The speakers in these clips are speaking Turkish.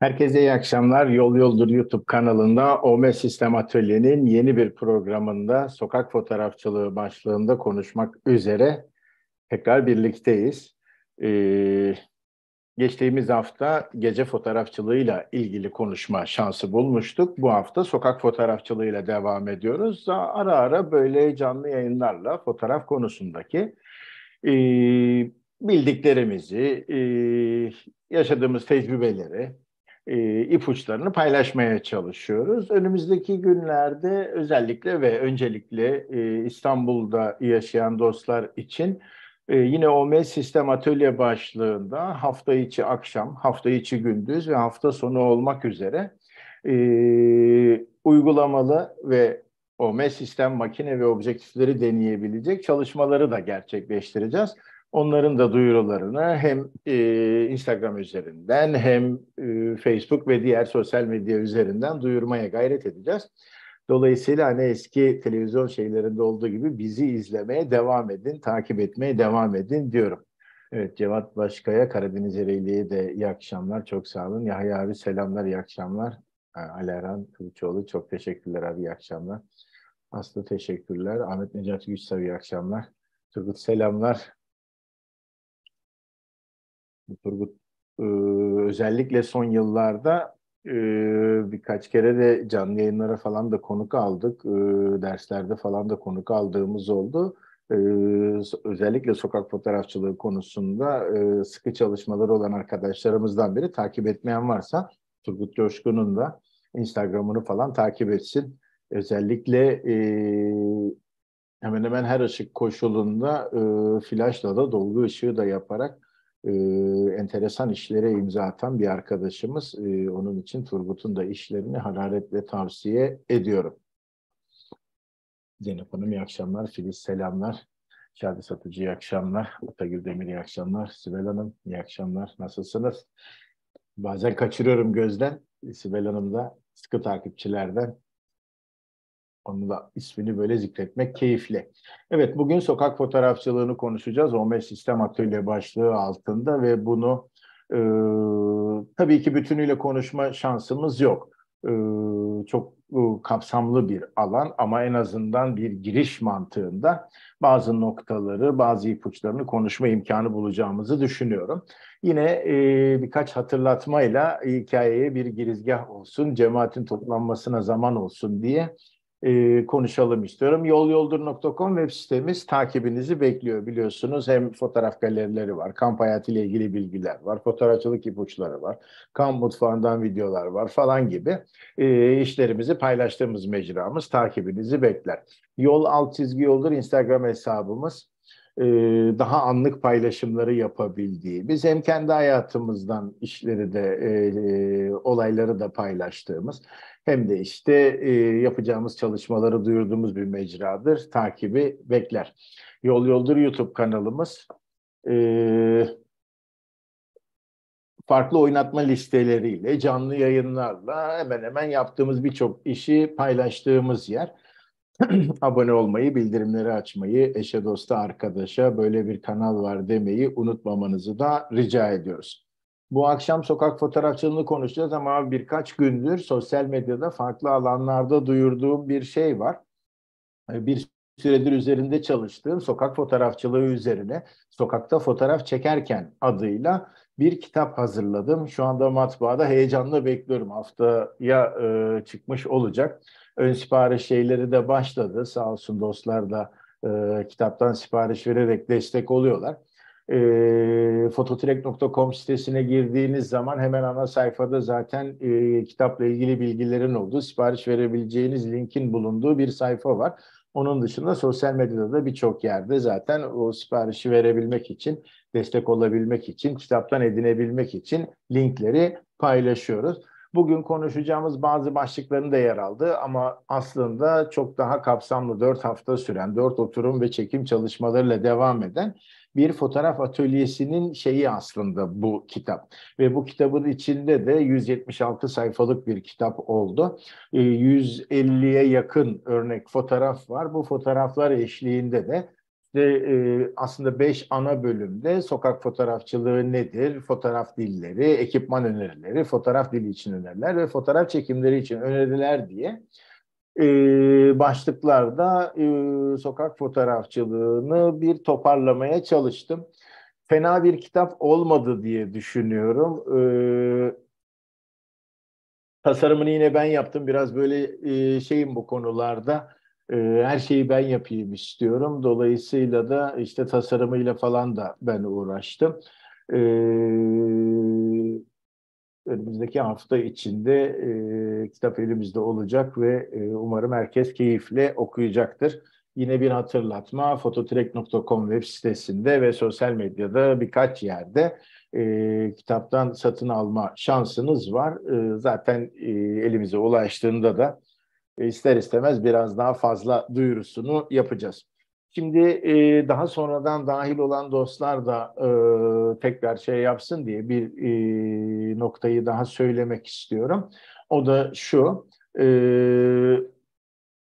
Herkese iyi akşamlar. Yol Yoldur YouTube kanalında OME Sistem Atölye'nin yeni bir programında sokak fotoğrafçılığı başlığında konuşmak üzere tekrar birlikteyiz. Ee, geçtiğimiz hafta gece fotoğrafçılığıyla ilgili konuşma şansı bulmuştuk. Bu hafta sokak fotoğrafçılığıyla devam ediyoruz. ara ara böyle canlı yayınlarla fotoğraf konusundaki e, bildiklerimizi, e, yaşadığımız tecrübeleri, e, ipuçlarını paylaşmaya çalışıyoruz. Önümüzdeki günlerde özellikle ve öncelikle e, İstanbul'da yaşayan dostlar için e, yine OMS Sistem Atölye başlığında hafta içi akşam, hafta içi gündüz ve hafta sonu olmak üzere e, uygulamalı ve OMS sistem makine ve objektifleri deneyebilecek çalışmaları da gerçekleştireceğiz. Onların da duyurularını hem e, Instagram üzerinden hem e, Facebook ve diğer sosyal medya üzerinden duyurmaya gayret edeceğiz. Dolayısıyla hani eski televizyon şeylerinde olduğu gibi bizi izlemeye devam edin, takip etmeye devam edin diyorum. Evet Cevat Başkaya, Karadeniz Ereğli'ye de iyi akşamlar, çok sağ olun. Yahya abi selamlar, iyi akşamlar. Ali Erhan Kılıçoğlu çok teşekkürler abi, iyi akşamlar. Aslı teşekkürler. Ahmet Necati Güçsav iyi akşamlar. Turgut selamlar. Turgut e, özellikle son yıllarda e, birkaç kere de canlı yayınlara falan da konuk aldık. E, derslerde falan da konuk aldığımız oldu. özellikle sokak fotoğrafçılığı konusunda sıkı çalışmaları olan arkadaşlarımızdan biri takip etmeyen varsa Turgut Coşkun'un da Instagram'ını falan takip etsin. Özellikle hemen hemen her ışık koşulunda e, da dolgu ışığı da yaparak e, enteresan işlere imza atan bir arkadaşımız. E, onun için Turgut'un da işlerini hararetle tavsiye ediyorum. Zeynep Hanım iyi akşamlar, Filiz selamlar. Şadi Satıcı iyi akşamlar, Atagül Demir iyi akşamlar, Sibel Hanım iyi akşamlar, nasılsınız? Bazen kaçırıyorum gözden, Sibel Hanım da sıkı takipçilerden. Onu da ismini böyle zikretmek keyifli. Evet bugün sokak fotoğrafçılığını konuşacağız. 15 sistem atölye başlığı altında ve bunu e, tabii ki bütünüyle konuşma şansımız yok. E, çok e, kapsamlı bir alan ama en azından bir giriş mantığında bazı noktaları, bazı ipuçlarını konuşma imkanı bulacağımızı düşünüyorum. Yine e, birkaç hatırlatmayla hikayeye bir girizgah olsun, cemaatin toplanmasına zaman olsun diye e, konuşalım istiyorum. Yolyoldur.com web sitemiz takibinizi bekliyor biliyorsunuz. Hem fotoğraf galerileri var, kamp hayatıyla ilgili bilgiler var, fotoğrafçılık ipuçları var, kamp mutfağından videolar var falan gibi e, işlerimizi paylaştığımız mecramız takibinizi bekler. Yol alt çizgi yoldur Instagram hesabımız ee, daha anlık paylaşımları yapabildiğimiz hem kendi hayatımızdan işleri de e, e olayları da paylaştığımız hem de işte e, yapacağımız çalışmaları duyurduğumuz bir mecradır. Takibi bekler. Yol Yoldur YouTube kanalımız. E, farklı oynatma listeleriyle, canlı yayınlarla hemen hemen yaptığımız birçok işi paylaştığımız yer. Abone olmayı, bildirimleri açmayı, eşe dosta arkadaşa böyle bir kanal var demeyi unutmamanızı da rica ediyoruz. Bu akşam sokak fotoğrafçılığını konuşacağız ama birkaç gündür sosyal medyada farklı alanlarda duyurduğum bir şey var. Ee, bir süredir üzerinde çalıştığım sokak fotoğrafçılığı üzerine sokakta fotoğraf çekerken adıyla bir kitap hazırladım. Şu anda matbaada heyecanla bekliyorum. Haftaya e, çıkmış olacak. Ön sipariş şeyleri de başladı. Sağ olsun dostlar da e, kitaptan sipariş vererek destek oluyorlar e, fototrek.com sitesine girdiğiniz zaman hemen ana sayfada zaten e, kitapla ilgili bilgilerin olduğu, sipariş verebileceğiniz linkin bulunduğu bir sayfa var. Onun dışında sosyal medyada da birçok yerde zaten o siparişi verebilmek için, destek olabilmek için, kitaptan edinebilmek için linkleri paylaşıyoruz. Bugün konuşacağımız bazı başlıkların da yer aldı ama aslında çok daha kapsamlı 4 hafta süren, 4 oturum ve çekim çalışmalarıyla devam eden bir fotoğraf atölyesinin şeyi aslında bu kitap. Ve bu kitabın içinde de 176 sayfalık bir kitap oldu. 150'ye ee, yakın örnek fotoğraf var. Bu fotoğraflar eşliğinde de işte e, aslında beş ana bölümde sokak fotoğrafçılığı nedir, fotoğraf dilleri, ekipman önerileri, fotoğraf dili için öneriler ve fotoğraf çekimleri için öneriler diye e, başlıklarda e, sokak fotoğrafçılığını bir toparlamaya çalıştım. Fena bir kitap olmadı diye düşünüyorum. E, tasarımını yine ben yaptım. Biraz böyle e, şeyim bu konularda. E, her şeyi ben yapayım istiyorum. Dolayısıyla da işte tasarımıyla falan da ben uğraştım. E, önümüzdeki hafta içinde e, kitap elimizde olacak ve e, umarım herkes keyifle okuyacaktır. Yine bir hatırlatma fototrek.com web sitesinde ve sosyal medyada birkaç yerde e, kitaptan satın alma şansınız var. E, zaten e, elimize ulaştığında da e, ister istemez biraz daha fazla duyurusunu yapacağız. Şimdi e, daha sonradan dahil olan dostlar da e, tekrar şey yapsın diye bir e, noktayı daha söylemek istiyorum. O da şu, e,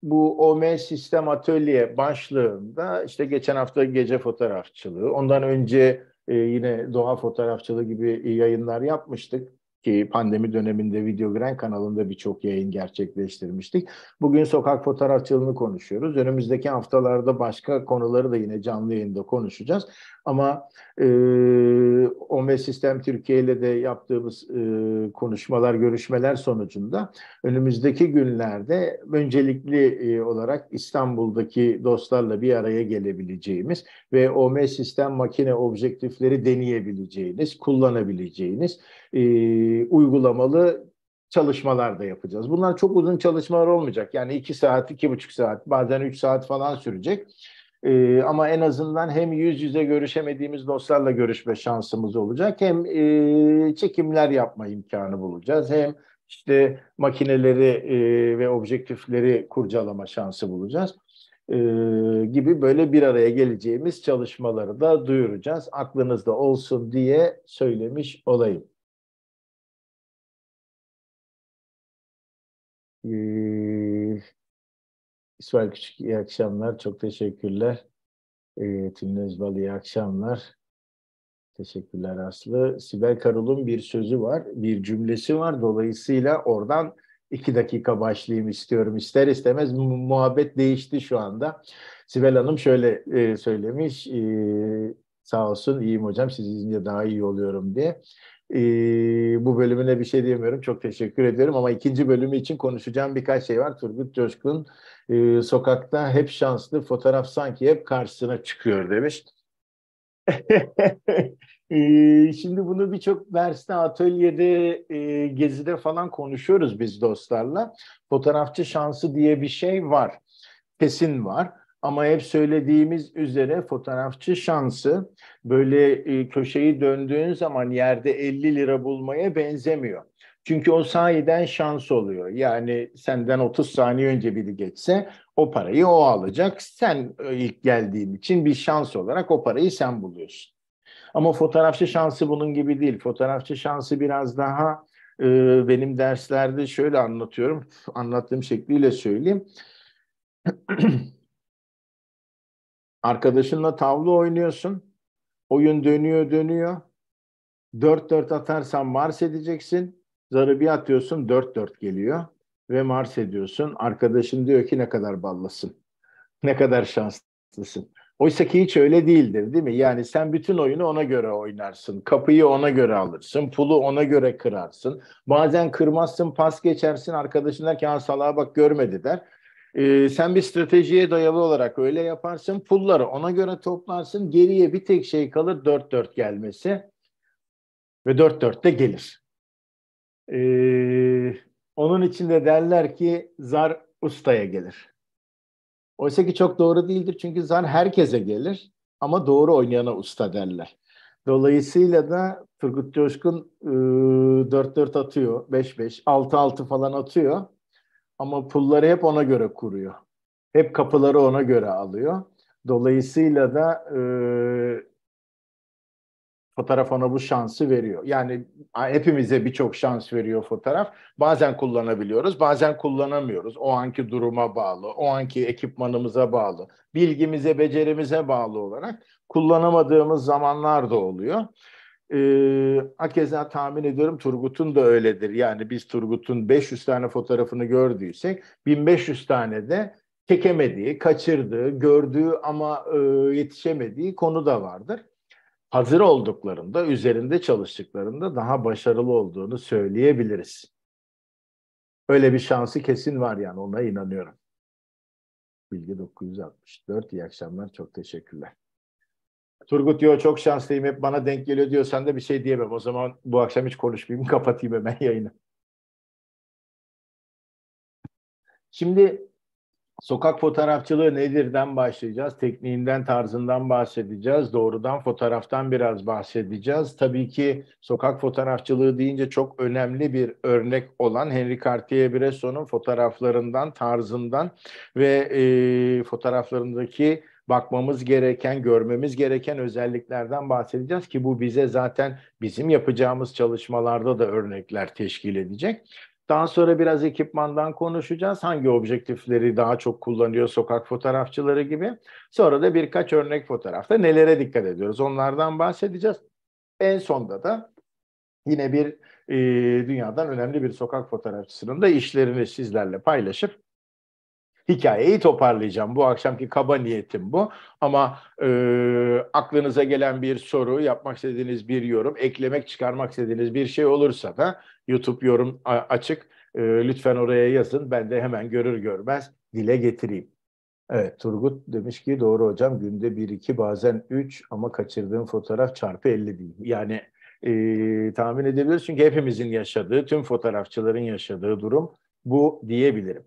bu OM Sistem Atölye başlığında işte geçen hafta gece fotoğrafçılığı, ondan önce e, yine doğa fotoğrafçılığı gibi yayınlar yapmıştık ki pandemi döneminde Videogram kanalında birçok yayın gerçekleştirmiştik. Bugün sokak fotoğrafçılığını konuşuyoruz. Önümüzdeki haftalarda başka konuları da yine canlı yayında konuşacağız. Ama e, OMV Sistem Türkiye ile de yaptığımız e, konuşmalar, görüşmeler sonucunda önümüzdeki günlerde öncelikli e, olarak İstanbul'daki dostlarla bir araya gelebileceğimiz ve OMV e Sistem makine objektifleri deneyebileceğiniz, kullanabileceğiniz e, uygulamalı çalışmalar da yapacağız. Bunlar çok uzun çalışmalar olmayacak. Yani iki saat, iki buçuk saat, bazen üç saat falan sürecek. E, ama en azından hem yüz yüze görüşemediğimiz dostlarla görüşme şansımız olacak, hem e, çekimler yapma imkanı bulacağız, hem işte makineleri e, ve objektifleri kurcalama şansı bulacağız e, gibi böyle bir araya geleceğimiz çalışmaları da duyuracağız. Aklınızda olsun diye söylemiş olayım. Ee, İsmail Küçük iyi akşamlar. Çok teşekkürler. Ee, Tülin Özbal iyi akşamlar. Teşekkürler Aslı. Sibel Karol'un bir sözü var, bir cümlesi var. Dolayısıyla oradan iki dakika başlayayım istiyorum. İster istemez muhabbet değişti şu anda. Sibel Hanım şöyle e, söylemiş, e, Sağ olsun iyiyim hocam siz izince daha iyi oluyorum diye. Ee, bu bölümüne bir şey diyemiyorum. Çok teşekkür ediyorum ama ikinci bölümü için konuşacağım birkaç şey var. Turgut Coşkun e, sokakta hep şanslı fotoğraf sanki hep karşısına çıkıyor demiş. e, şimdi bunu birçok derste, atölyede, e, gezide falan konuşuyoruz biz dostlarla. Fotoğrafçı şansı diye bir şey var. Kesin var. Ama hep söylediğimiz üzere fotoğrafçı şansı böyle e, köşeyi döndüğün zaman yerde 50 lira bulmaya benzemiyor. Çünkü o sahiden şans oluyor. Yani senden 30 saniye önce biri geçse o parayı o alacak. Sen e, ilk geldiğin için bir şans olarak o parayı sen buluyorsun. Ama fotoğrafçı şansı bunun gibi değil. Fotoğrafçı şansı biraz daha e, benim derslerde şöyle anlatıyorum. Anlattığım şekliyle söyleyeyim. Arkadaşınla tavla oynuyorsun. Oyun dönüyor dönüyor. dört dört atarsan mars edeceksin. Zarı bir atıyorsun dört dört geliyor ve mars ediyorsun. Arkadaşın diyor ki ne kadar ballasın, Ne kadar şanslısın. Oysa ki hiç öyle değildir değil mi? Yani sen bütün oyunu ona göre oynarsın. Kapıyı ona göre alırsın. Pulu ona göre kırarsın. Bazen kırmazsın pas geçersin. Arkadaşın der ki ha salağa bak görmedi der. Ee, sen bir stratejiye dayalı olarak öyle yaparsın. Pulları ona göre toplarsın. Geriye bir tek şey kalır 4-4 gelmesi. Ve 4-4 de gelir. Ee, onun için de derler ki zar ustaya gelir. Oysa ki çok doğru değildir çünkü zar herkese gelir ama doğru oynayana usta derler. Dolayısıyla da Turgut Coşkun e, ıı, 4-4 atıyor, 5-5, 6-6 falan atıyor. Ama pulları hep ona göre kuruyor. Hep kapıları ona göre alıyor. Dolayısıyla da e, fotoğraf ona bu şansı veriyor. Yani hepimize birçok şans veriyor fotoğraf. Bazen kullanabiliyoruz, bazen kullanamıyoruz. O anki duruma bağlı, o anki ekipmanımıza bağlı, bilgimize, becerimize bağlı olarak kullanamadığımız zamanlar da oluyor. E, hakeza tahmin ediyorum Turgut'un da öyledir. Yani biz Turgut'un 500 tane fotoğrafını gördüysek 1500 tane de çekemediği, kaçırdığı, gördüğü ama e, yetişemediği konu da vardır. Hazır olduklarında, üzerinde çalıştıklarında daha başarılı olduğunu söyleyebiliriz. Öyle bir şansı kesin var yani ona inanıyorum. Bilgi 964. İyi akşamlar. Çok teşekkürler. Turgut diyor çok şanslıyım hep bana denk geliyor diyor. Sen de bir şey diyemem. O zaman bu akşam hiç konuşmayayım. Kapatayım hemen yayını. Şimdi sokak fotoğrafçılığı nedirden başlayacağız. Tekniğinden, tarzından bahsedeceğiz. Doğrudan fotoğraftan biraz bahsedeceğiz. Tabii ki sokak fotoğrafçılığı deyince çok önemli bir örnek olan Henry Cartier-Bresson'un fotoğraflarından, tarzından ve e, fotoğraflarındaki bakmamız gereken, görmemiz gereken özelliklerden bahsedeceğiz ki bu bize zaten bizim yapacağımız çalışmalarda da örnekler teşkil edecek. Daha sonra biraz ekipmandan konuşacağız. Hangi objektifleri daha çok kullanıyor sokak fotoğrafçıları gibi. Sonra da birkaç örnek fotoğrafta nelere dikkat ediyoruz onlardan bahsedeceğiz. En sonda da yine bir e, dünyadan önemli bir sokak fotoğrafçısının da işlerini sizlerle paylaşıp Hikayeyi toparlayacağım. Bu akşamki kaba niyetim bu. Ama e, aklınıza gelen bir soru, yapmak istediğiniz bir yorum, eklemek, çıkarmak istediğiniz bir şey olursa da YouTube yorum açık. E, lütfen oraya yazın. Ben de hemen görür görmez dile getireyim. Evet Turgut demiş ki doğru hocam günde 1 iki bazen 3 ama kaçırdığım fotoğraf çarpı 50 değil. Yani e, tahmin edebiliriz çünkü hepimizin yaşadığı, tüm fotoğrafçıların yaşadığı durum bu diyebilirim.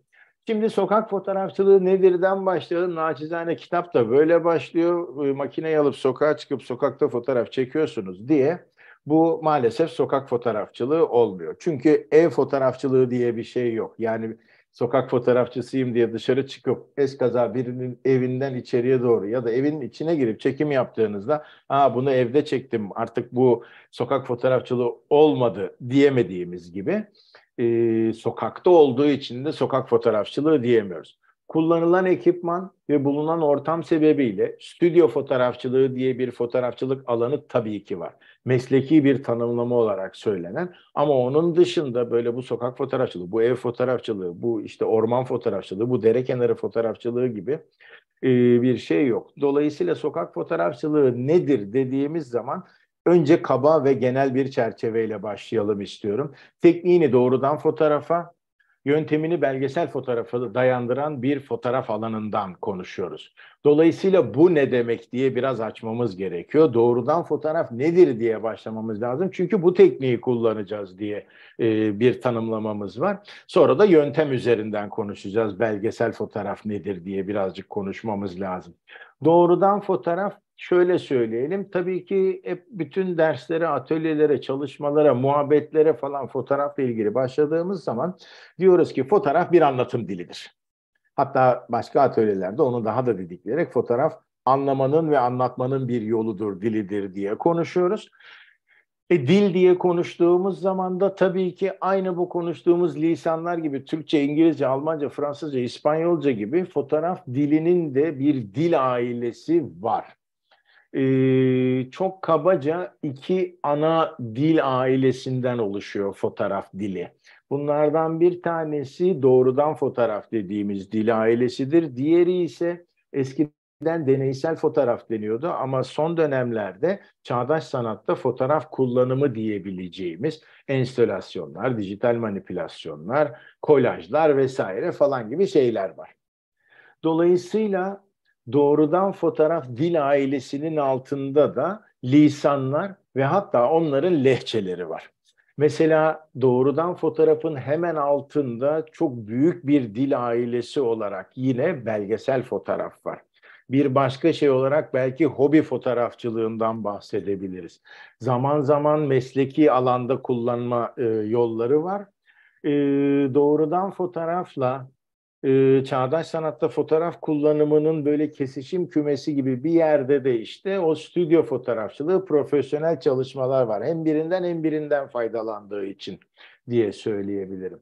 Şimdi sokak fotoğrafçılığı nedirden başlayalım. Naçizane kitap da böyle başlıyor. Makineyi alıp sokağa çıkıp sokakta fotoğraf çekiyorsunuz diye bu maalesef sokak fotoğrafçılığı olmuyor. Çünkü ev fotoğrafçılığı diye bir şey yok. Yani sokak fotoğrafçısıyım diye dışarı çıkıp eskaza birinin evinden içeriye doğru ya da evin içine girip çekim yaptığınızda Aa, bunu evde çektim artık bu sokak fotoğrafçılığı olmadı diyemediğimiz gibi e, sokakta olduğu için de sokak fotoğrafçılığı diyemiyoruz. Kullanılan ekipman ve bulunan ortam sebebiyle stüdyo fotoğrafçılığı diye bir fotoğrafçılık alanı tabii ki var. Mesleki bir tanımlama olarak söylenen ama onun dışında böyle bu sokak fotoğrafçılığı, bu ev fotoğrafçılığı, bu işte orman fotoğrafçılığı, bu dere kenarı fotoğrafçılığı gibi e, bir şey yok. Dolayısıyla sokak fotoğrafçılığı nedir dediğimiz zaman önce kaba ve genel bir çerçeveyle başlayalım istiyorum. Tekniğini doğrudan fotoğrafa, yöntemini belgesel fotoğrafa dayandıran bir fotoğraf alanından konuşuyoruz. Dolayısıyla bu ne demek diye biraz açmamız gerekiyor. Doğrudan fotoğraf nedir diye başlamamız lazım. Çünkü bu tekniği kullanacağız diye e, bir tanımlamamız var. Sonra da yöntem üzerinden konuşacağız. Belgesel fotoğraf nedir diye birazcık konuşmamız lazım. Doğrudan fotoğraf şöyle söyleyelim. Tabii ki hep bütün derslere, atölyelere, çalışmalara, muhabbetlere falan fotoğrafla ilgili başladığımız zaman diyoruz ki fotoğraf bir anlatım dilidir. Hatta başka atölyelerde onu daha da didikleyerek fotoğraf anlamanın ve anlatmanın bir yoludur, dilidir diye konuşuyoruz. E, dil diye konuştuğumuz zaman da tabii ki aynı bu konuştuğumuz lisanlar gibi Türkçe, İngilizce, Almanca, Fransızca, İspanyolca gibi fotoğraf dilinin de bir dil ailesi var e, çok kabaca iki ana dil ailesinden oluşuyor fotoğraf dili. Bunlardan bir tanesi doğrudan fotoğraf dediğimiz dil ailesidir. Diğeri ise eskiden deneysel fotoğraf deniyordu ama son dönemlerde çağdaş sanatta fotoğraf kullanımı diyebileceğimiz enstalasyonlar, dijital manipülasyonlar, kolajlar vesaire falan gibi şeyler var. Dolayısıyla doğrudan fotoğraf dil ailesinin altında da lisanlar ve hatta onların lehçeleri var. Mesela doğrudan fotoğrafın hemen altında çok büyük bir dil ailesi olarak yine belgesel fotoğraf var. Bir başka şey olarak belki hobi fotoğrafçılığından bahsedebiliriz. Zaman zaman mesleki alanda kullanma e, yolları var. E, doğrudan fotoğrafla e, çağdaş sanatta fotoğraf kullanımının böyle kesişim kümesi gibi bir yerde de işte o stüdyo fotoğrafçılığı profesyonel çalışmalar var. Hem birinden hem birinden faydalandığı için diye söyleyebilirim.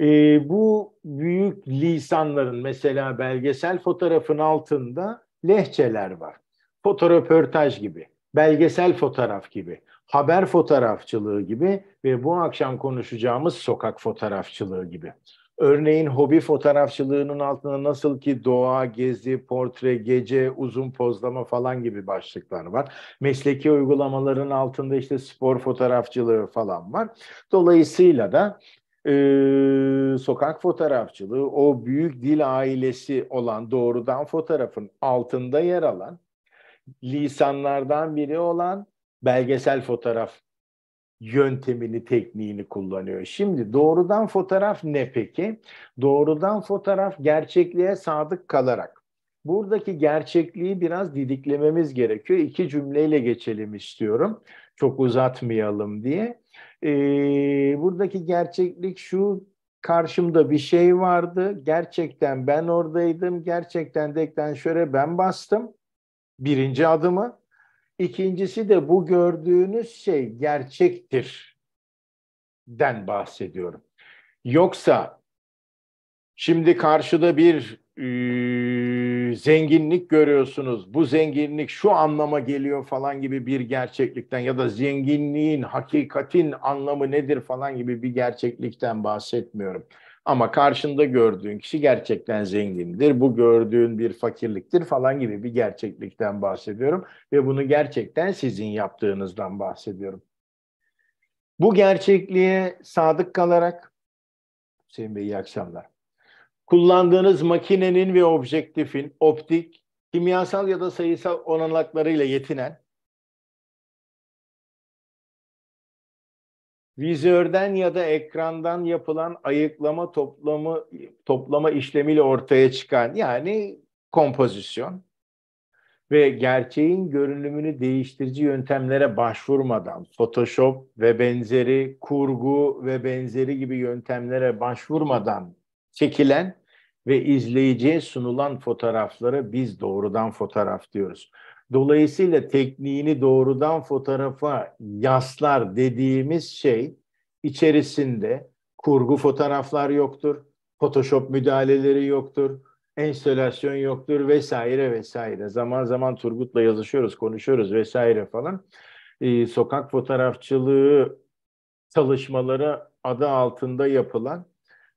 E, bu büyük lisanların mesela belgesel fotoğrafın altında lehçeler var. Fotoröportaj gibi, belgesel fotoğraf gibi, haber fotoğrafçılığı gibi ve bu akşam konuşacağımız sokak fotoğrafçılığı gibi. Örneğin hobi fotoğrafçılığının altında nasıl ki doğa, gezi, portre, gece, uzun pozlama falan gibi başlıklar var. Mesleki uygulamaların altında işte spor fotoğrafçılığı falan var. Dolayısıyla da e, sokak fotoğrafçılığı o büyük dil ailesi olan doğrudan fotoğrafın altında yer alan lisanlardan biri olan belgesel fotoğraf yöntemini, tekniğini kullanıyor. Şimdi doğrudan fotoğraf ne peki? Doğrudan fotoğraf gerçekliğe sadık kalarak. Buradaki gerçekliği biraz didiklememiz gerekiyor. İki cümleyle geçelim istiyorum. Çok uzatmayalım diye. Ee, buradaki gerçeklik şu karşımda bir şey vardı. Gerçekten ben oradaydım. Gerçekten dekten deklanşöre ben bastım. Birinci adımı İkincisi de bu gördüğünüz şey gerçektir den bahsediyorum. Yoksa şimdi karşıda bir e, zenginlik görüyorsunuz. Bu zenginlik şu anlama geliyor falan gibi bir gerçeklikten ya da zenginliğin, hakikatin anlamı nedir falan gibi bir gerçeklikten bahsetmiyorum. Ama karşında gördüğün kişi gerçekten zengindir. Bu gördüğün bir fakirliktir falan gibi bir gerçeklikten bahsediyorum ve bunu gerçekten sizin yaptığınızdan bahsediyorum. Bu gerçekliğe sadık kalarak Hüseyin Bey iyi akşamlar. Kullandığınız makinenin ve objektifin optik, kimyasal ya da sayısal olanaklarıyla yetinen vizörden ya da ekrandan yapılan ayıklama toplamı toplama işlemiyle ortaya çıkan yani kompozisyon ve gerçeğin görünümünü değiştirici yöntemlere başvurmadan Photoshop ve benzeri kurgu ve benzeri gibi yöntemlere başvurmadan çekilen ve izleyiciye sunulan fotoğrafları biz doğrudan fotoğraf diyoruz. Dolayısıyla tekniğini doğrudan fotoğrafa yaslar dediğimiz şey içerisinde kurgu fotoğraflar yoktur, Photoshop müdahaleleri yoktur, enstalasyon yoktur vesaire vesaire. Zaman zaman Turgut'la yazışıyoruz, konuşuyoruz vesaire falan. Ee, sokak fotoğrafçılığı çalışmaları adı altında yapılan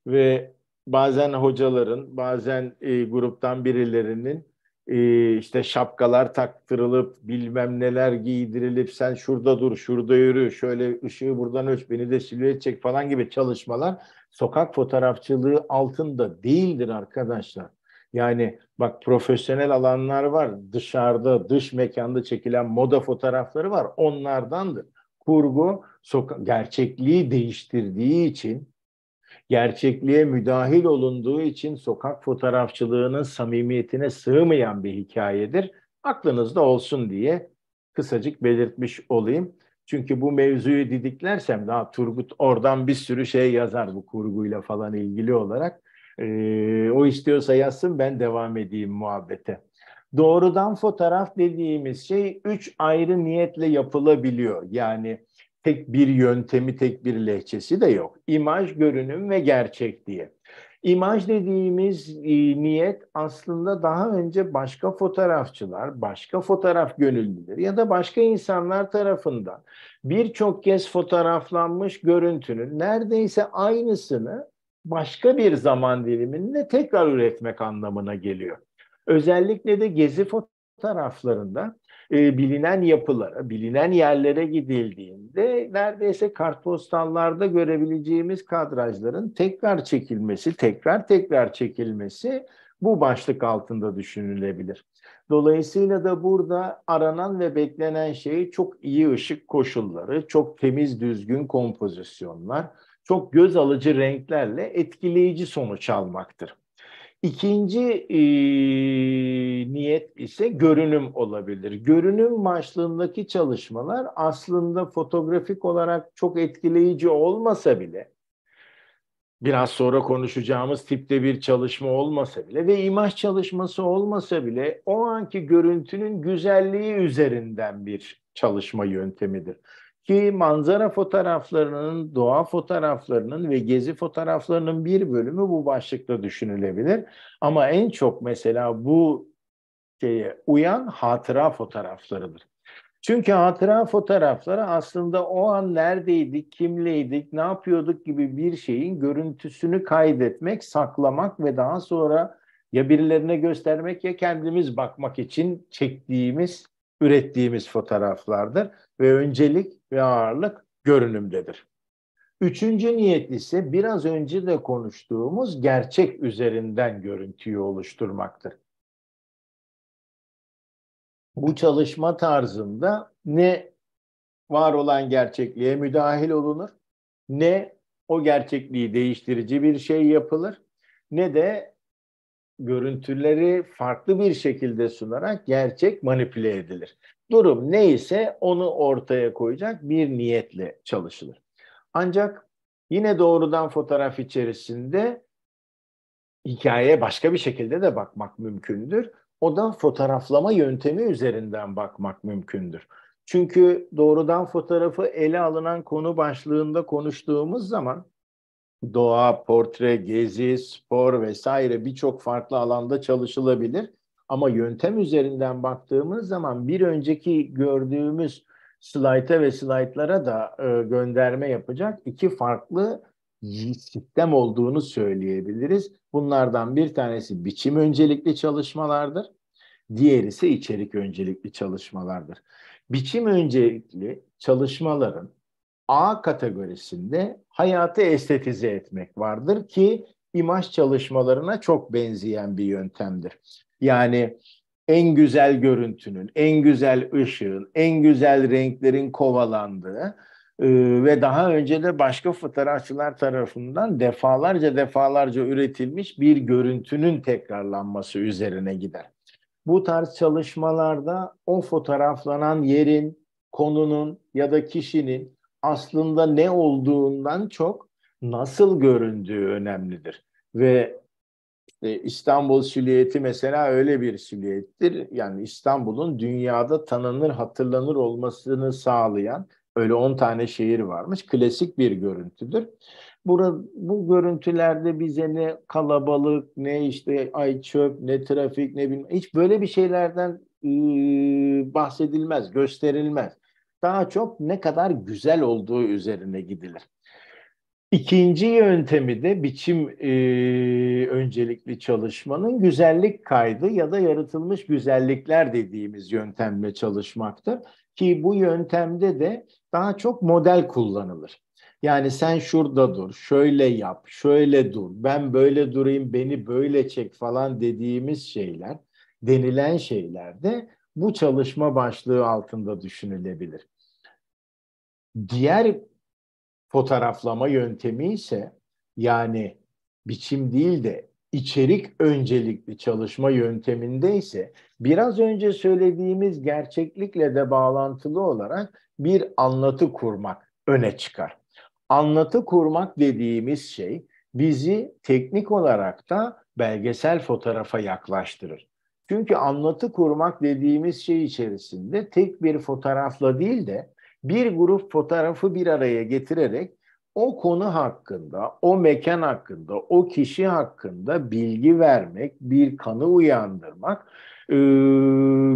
ve bazen hocaların, bazen e, gruptan birilerinin e, işte şapkalar taktırılıp bilmem neler giydirilip sen şurada dur, şurada yürü, şöyle ışığı buradan ölç, beni de silüet çek falan gibi çalışmalar sokak fotoğrafçılığı altında değildir arkadaşlar. Yani bak profesyonel alanlar var. Dışarıda, dış mekanda çekilen moda fotoğrafları var. Onlardandır. Kurgu soka- gerçekliği değiştirdiği için gerçekliğe müdahil olunduğu için sokak fotoğrafçılığının samimiyetine sığmayan bir hikayedir. Aklınızda olsun diye kısacık belirtmiş olayım. Çünkü bu mevzuyu didiklersem daha Turgut oradan bir sürü şey yazar bu kurguyla falan ilgili olarak. Ee, o istiyorsa yazsın ben devam edeyim muhabbete. Doğrudan fotoğraf dediğimiz şey üç ayrı niyetle yapılabiliyor. Yani tek bir yöntemi, tek bir lehçesi de yok. İmaj, görünüm ve gerçek diye. İmaj dediğimiz e, niyet aslında daha önce başka fotoğrafçılar, başka fotoğraf gönüllüleri ya da başka insanlar tarafından birçok kez fotoğraflanmış görüntünün neredeyse aynısını başka bir zaman diliminde tekrar üretmek anlamına geliyor. Özellikle de gezi fotoğrafı taraflarında e, bilinen yapılara, bilinen yerlere gidildiğinde neredeyse kartpostallarda görebileceğimiz kadrajların tekrar çekilmesi, tekrar tekrar çekilmesi bu başlık altında düşünülebilir. Dolayısıyla da burada aranan ve beklenen şey çok iyi ışık koşulları, çok temiz düzgün kompozisyonlar, çok göz alıcı renklerle etkileyici sonuç almaktır. İkinci e, niyet ise görünüm olabilir. Görünüm başlığındaki çalışmalar aslında fotoğrafik olarak çok etkileyici olmasa bile, biraz sonra konuşacağımız tipte bir çalışma olmasa bile ve imaj çalışması olmasa bile o anki görüntünün güzelliği üzerinden bir çalışma yöntemidir ki manzara fotoğraflarının, doğa fotoğraflarının ve gezi fotoğraflarının bir bölümü bu başlıkta düşünülebilir. Ama en çok mesela bu şeye uyan hatıra fotoğraflarıdır. Çünkü hatıra fotoğrafları aslında o an neredeydik, kimleydik, ne yapıyorduk gibi bir şeyin görüntüsünü kaydetmek, saklamak ve daha sonra ya birilerine göstermek ya kendimiz bakmak için çektiğimiz ürettiğimiz fotoğraflardır ve öncelik ve ağırlık görünümdedir. Üçüncü niyet ise biraz önce de konuştuğumuz gerçek üzerinden görüntüyü oluşturmaktır. Bu çalışma tarzında ne var olan gerçekliğe müdahil olunur, ne o gerçekliği değiştirici bir şey yapılır, ne de görüntüleri farklı bir şekilde sunarak gerçek manipüle edilir. Durum neyse onu ortaya koyacak bir niyetle çalışılır. Ancak yine doğrudan fotoğraf içerisinde hikayeye başka bir şekilde de bakmak mümkündür. O da fotoğraflama yöntemi üzerinden bakmak mümkündür. Çünkü doğrudan fotoğrafı ele alınan konu başlığında konuştuğumuz zaman doğa, portre, gezi, spor vesaire birçok farklı alanda çalışılabilir. Ama yöntem üzerinden baktığımız zaman bir önceki gördüğümüz slayta ve slaytlara da e, gönderme yapacak iki farklı sistem olduğunu söyleyebiliriz. Bunlardan bir tanesi biçim öncelikli çalışmalardır. Diğeri ise içerik öncelikli çalışmalardır. Biçim öncelikli çalışmaların A kategorisinde hayatı estetize etmek vardır ki imaj çalışmalarına çok benzeyen bir yöntemdir. Yani en güzel görüntünün, en güzel ışığın, en güzel renklerin kovalandığı e, ve daha önce de başka fotoğrafçılar tarafından defalarca defalarca üretilmiş bir görüntünün tekrarlanması üzerine gider. Bu tarz çalışmalarda o fotoğraflanan yerin, konunun ya da kişinin aslında ne olduğundan çok nasıl göründüğü önemlidir. Ve işte İstanbul silüeti mesela öyle bir silüettir. Yani İstanbul'un dünyada tanınır, hatırlanır olmasını sağlayan öyle 10 tane şehir varmış. Klasik bir görüntüdür. Burada, bu görüntülerde bize ne kalabalık, ne işte ay çöp, ne trafik, ne bilmem hiç böyle bir şeylerden e, bahsedilmez, gösterilmez daha çok ne kadar güzel olduğu üzerine gidilir. İkinci yöntemi de biçim e, öncelikli çalışmanın güzellik kaydı ya da yaratılmış güzellikler dediğimiz yöntemle çalışmaktır. Ki bu yöntemde de daha çok model kullanılır. Yani sen şurada dur, şöyle yap, şöyle dur, ben böyle durayım, beni böyle çek falan dediğimiz şeyler, denilen şeyler de bu çalışma başlığı altında düşünülebilir. Diğer fotoğraflama yöntemi ise yani biçim değil de içerik öncelikli çalışma yönteminde ise biraz önce söylediğimiz gerçeklikle de bağlantılı olarak bir anlatı kurmak öne çıkar. Anlatı kurmak dediğimiz şey bizi teknik olarak da belgesel fotoğrafa yaklaştırır. Çünkü anlatı kurmak dediğimiz şey içerisinde tek bir fotoğrafla değil de bir grup fotoğrafı bir araya getirerek o konu hakkında, o mekan hakkında, o kişi hakkında bilgi vermek, bir kanı uyandırmak, e,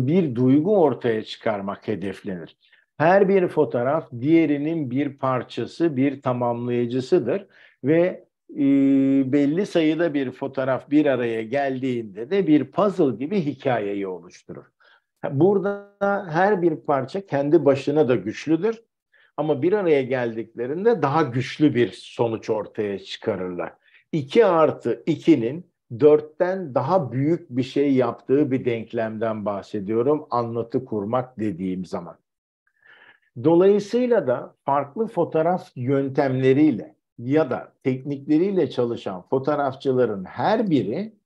bir duygu ortaya çıkarmak hedeflenir. Her bir fotoğraf diğerinin bir parçası, bir tamamlayıcısıdır ve e, belli sayıda bir fotoğraf bir araya geldiğinde de bir puzzle gibi hikayeyi oluşturur. Burada her bir parça kendi başına da güçlüdür. Ama bir araya geldiklerinde daha güçlü bir sonuç ortaya çıkarırlar. 2 artı 2'nin 4'ten daha büyük bir şey yaptığı bir denklemden bahsediyorum anlatı kurmak dediğim zaman. Dolayısıyla da farklı fotoğraf yöntemleriyle ya da teknikleriyle çalışan fotoğrafçıların her biri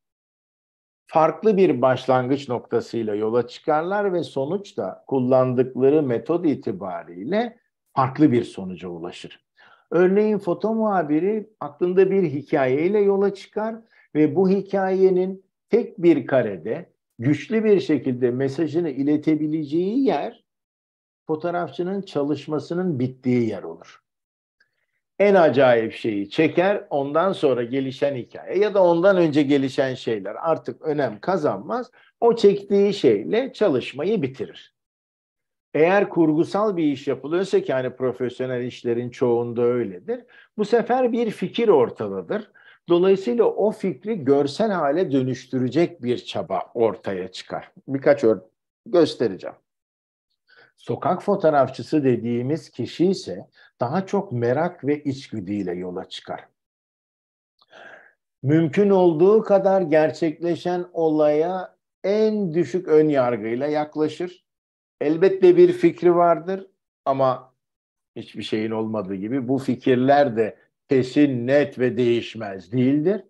farklı bir başlangıç noktasıyla yola çıkarlar ve sonuçta kullandıkları metod itibariyle farklı bir sonuca ulaşır. Örneğin foto muhabiri aklında bir hikayeyle yola çıkar ve bu hikayenin tek bir karede güçlü bir şekilde mesajını iletebileceği yer fotoğrafçının çalışmasının bittiği yer olur en acayip şeyi çeker ondan sonra gelişen hikaye ya da ondan önce gelişen şeyler artık önem kazanmaz. O çektiği şeyle çalışmayı bitirir. Eğer kurgusal bir iş yapılıyorsa ki hani profesyonel işlerin çoğunda öyledir. Bu sefer bir fikir ortadadır. Dolayısıyla o fikri görsel hale dönüştürecek bir çaba ortaya çıkar. Birkaç örnek göstereceğim. Sokak fotoğrafçısı dediğimiz kişi ise daha çok merak ve içgüdüyle yola çıkar. Mümkün olduğu kadar gerçekleşen olaya en düşük ön yargıyla yaklaşır. Elbette bir fikri vardır ama hiçbir şeyin olmadığı gibi bu fikirler de kesin, net ve değişmez değildir.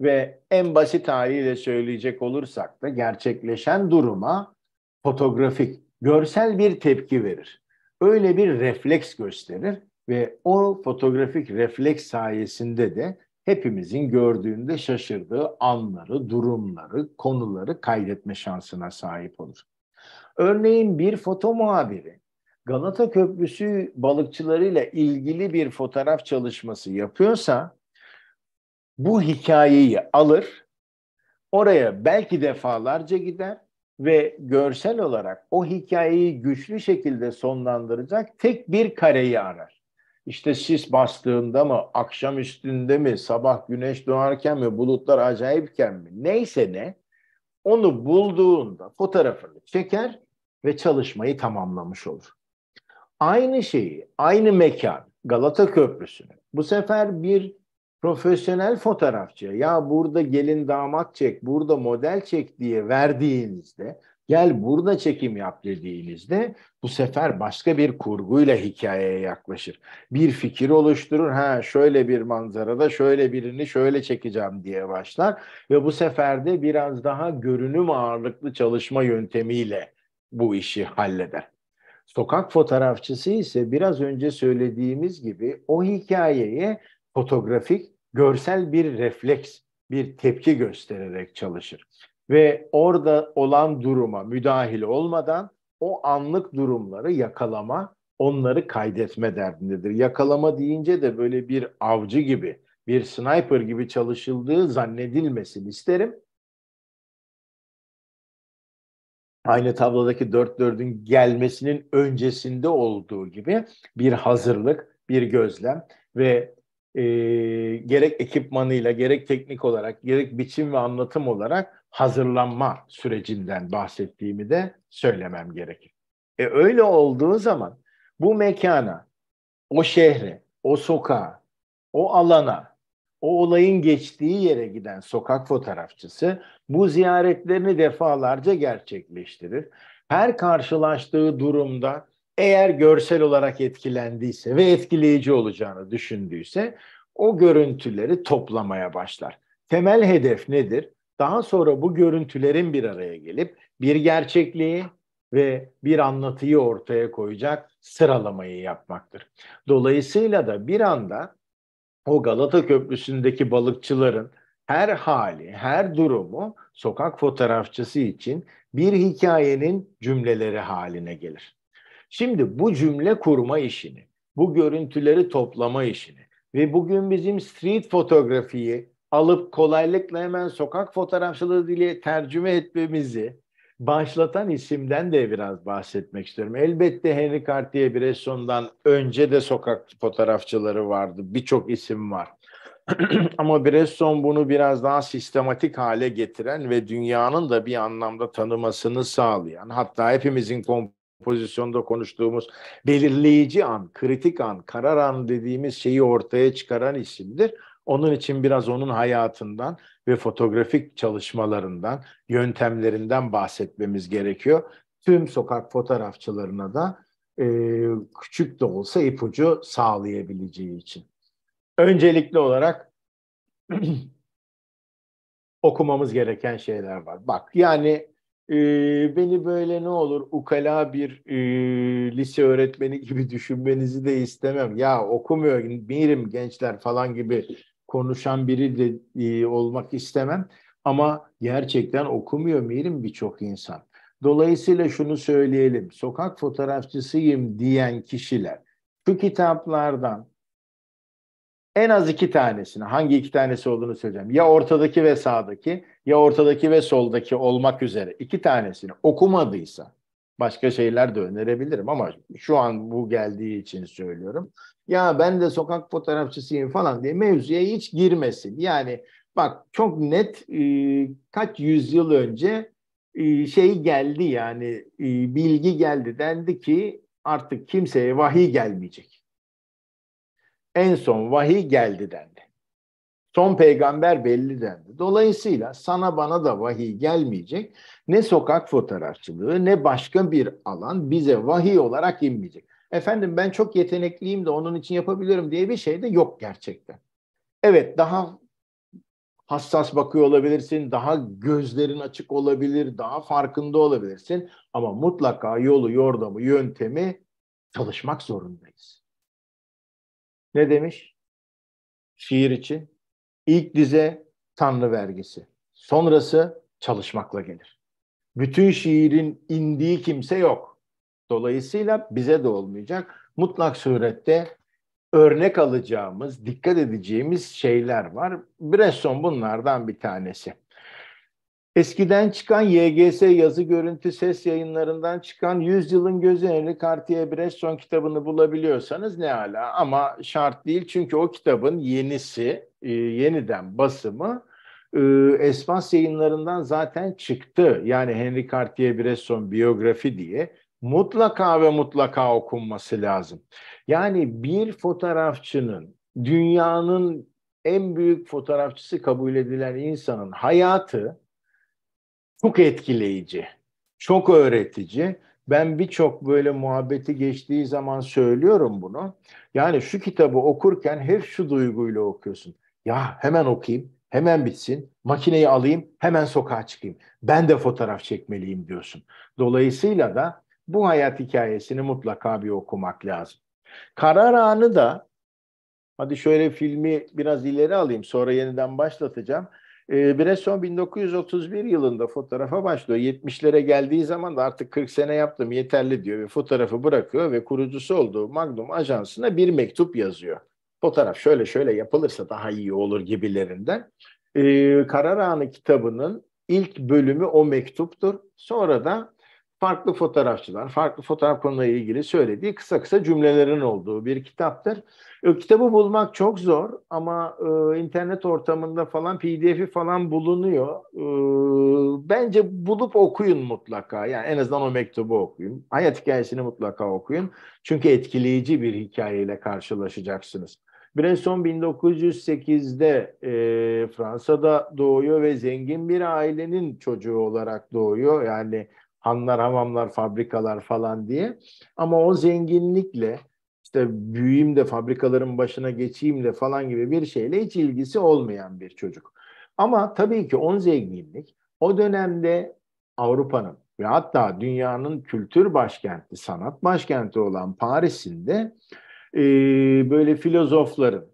Ve en basit haliyle söyleyecek olursak da gerçekleşen duruma fotografik, görsel bir tepki verir öyle bir refleks gösterir ve o fotoğrafik refleks sayesinde de hepimizin gördüğünde şaşırdığı anları, durumları, konuları kaydetme şansına sahip olur. Örneğin bir foto muhabiri Galata Köprüsü balıkçılarıyla ilgili bir fotoğraf çalışması yapıyorsa bu hikayeyi alır, oraya belki defalarca gider, ve görsel olarak o hikayeyi güçlü şekilde sonlandıracak tek bir kareyi arar. İşte sis bastığında mı, akşam üstünde mi, sabah güneş doğarken mi, bulutlar acayipken mi, neyse ne, onu bulduğunda fotoğrafını çeker ve çalışmayı tamamlamış olur. Aynı şeyi, aynı mekan, Galata Köprüsü'nü bu sefer bir profesyonel fotoğrafçıya ya burada gelin damat çek, burada model çek diye verdiğinizde gel burada çekim yap dediğinizde bu sefer başka bir kurguyla hikayeye yaklaşır. Bir fikir oluşturur. Ha şöyle bir manzarada şöyle birini şöyle çekeceğim diye başlar ve bu sefer de biraz daha görünüm ağırlıklı çalışma yöntemiyle bu işi halleder. Sokak fotoğrafçısı ise biraz önce söylediğimiz gibi o hikayeye fotografik, görsel bir refleks, bir tepki göstererek çalışır. Ve orada olan duruma müdahil olmadan o anlık durumları yakalama, onları kaydetme derdindedir. Yakalama deyince de böyle bir avcı gibi, bir sniper gibi çalışıldığı zannedilmesin isterim. aynı tablodaki dört dördün gelmesinin öncesinde olduğu gibi bir hazırlık, bir gözlem ve e, gerek ekipmanıyla gerek teknik olarak gerek biçim ve anlatım olarak hazırlanma sürecinden bahsettiğimi de söylemem gerekir. E öyle olduğu zaman bu mekana, o şehre, o sokağa, o alana, o olayın geçtiği yere giden sokak fotoğrafçısı bu ziyaretlerini defalarca gerçekleştirir. Her karşılaştığı durumda eğer görsel olarak etkilendiyse ve etkileyici olacağını düşündüyse o görüntüleri toplamaya başlar. Temel hedef nedir? Daha sonra bu görüntülerin bir araya gelip bir gerçekliği ve bir anlatıyı ortaya koyacak sıralamayı yapmaktır. Dolayısıyla da bir anda o Galata Köprüsü'ndeki balıkçıların her hali, her durumu sokak fotoğrafçısı için bir hikayenin cümleleri haline gelir. Şimdi bu cümle kurma işini, bu görüntüleri toplama işini ve bugün bizim street fotografiyi alıp kolaylıkla hemen sokak fotoğrafçılığı diliye tercüme etmemizi başlatan isimden de biraz bahsetmek istiyorum. Elbette Henry Cartier Bresson'dan önce de sokak fotoğrafçıları vardı. Birçok isim var. Ama Bresson bunu biraz daha sistematik hale getiren ve dünyanın da bir anlamda tanımasını sağlayan, hatta hepimizin pozisyonda konuştuğumuz belirleyici an, kritik an, karar an dediğimiz şeyi ortaya çıkaran isimdir. Onun için biraz onun hayatından ve fotoğrafik çalışmalarından, yöntemlerinden bahsetmemiz gerekiyor. Tüm sokak fotoğrafçılarına da e, küçük de olsa ipucu sağlayabileceği için. Öncelikli olarak okumamız gereken şeyler var. Bak yani e, beni böyle ne olur ukala bir e, lise öğretmeni gibi düşünmenizi de istemem. Ya okumuyor birim gençler falan gibi konuşan biri de e, olmak istemem. Ama gerçekten okumuyor mirim birçok insan. Dolayısıyla şunu söyleyelim. Sokak fotoğrafçısıyım diyen kişiler şu kitaplardan en az iki tanesini, hangi iki tanesi olduğunu söyleyeceğim. Ya ortadaki ve sağdaki, ya ortadaki ve soldaki olmak üzere iki tanesini okumadıysa, başka şeyler de önerebilirim ama şu an bu geldiği için söylüyorum. Ya ben de sokak fotoğrafçısıyım falan diye mevzuya hiç girmesin. Yani bak çok net e, kaç yüzyıl önce e, şey geldi yani e, bilgi geldi dendi ki artık kimseye vahiy gelmeyecek en son vahiy geldi dendi. Son peygamber belli dendi. Dolayısıyla sana bana da vahiy gelmeyecek. Ne sokak fotoğrafçılığı ne başka bir alan bize vahiy olarak inmeyecek. Efendim ben çok yetenekliyim de onun için yapabilirim diye bir şey de yok gerçekten. Evet daha hassas bakıyor olabilirsin, daha gözlerin açık olabilir, daha farkında olabilirsin ama mutlaka yolu, yordamı, yöntemi çalışmak zorundayız ne demiş? Şiir için. ilk dize tanrı vergisi. Sonrası çalışmakla gelir. Bütün şiirin indiği kimse yok. Dolayısıyla bize de olmayacak. Mutlak surette örnek alacağımız, dikkat edeceğimiz şeyler var. Bresson bunlardan bir tanesi. Eskiden çıkan YGS yazı görüntü ses yayınlarından çıkan Yüzyılın Gözüneli Cartier Bresson kitabını bulabiliyorsanız ne ala ama şart değil çünkü o kitabın yenisi e, yeniden basımı e, Esmas yayınlarından zaten çıktı. Yani Henry Cartier Bresson biyografi diye mutlaka ve mutlaka okunması lazım. Yani bir fotoğrafçının dünyanın en büyük fotoğrafçısı kabul edilen insanın hayatı çok etkileyici, çok öğretici. Ben birçok böyle muhabbeti geçtiği zaman söylüyorum bunu. Yani şu kitabı okurken hep şu duyguyla okuyorsun. Ya hemen okuyayım, hemen bitsin, makineyi alayım, hemen sokağa çıkayım. Ben de fotoğraf çekmeliyim diyorsun. Dolayısıyla da bu hayat hikayesini mutlaka bir okumak lazım. Karar anı da hadi şöyle filmi biraz ileri alayım sonra yeniden başlatacağım. E, Bresson 1931 yılında fotoğrafa başlıyor. 70'lere geldiği zaman da artık 40 sene yaptım yeterli diyor ve fotoğrafı bırakıyor ve kurucusu olduğu Magnum Ajansı'na bir mektup yazıyor. Fotoğraf şöyle şöyle yapılırsa daha iyi olur gibilerinden. E, Karar Anı kitabının ilk bölümü o mektuptur. Sonra da farklı fotoğrafçılar, farklı fotoğraf konularıyla ilgili söylediği kısa kısa cümlelerin olduğu bir kitaptır. E, kitabı bulmak çok zor ama e, internet ortamında falan PDF'i falan bulunuyor. E, bence bulup okuyun mutlaka. Yani en azından o mektubu okuyun. Hayat hikayesini mutlaka okuyun. Çünkü etkileyici bir hikayeyle karşılaşacaksınız. Bresson 1908'de e, Fransa'da doğuyor ve zengin bir ailenin çocuğu olarak doğuyor. Yani hanlar, hamamlar, fabrikalar falan diye. Ama o zenginlikle işte büyüyeyim de fabrikaların başına geçeyim de falan gibi bir şeyle hiç ilgisi olmayan bir çocuk. Ama tabii ki o zenginlik o dönemde Avrupa'nın ve hatta dünyanın kültür başkenti, sanat başkenti olan Paris'inde e, böyle filozofların,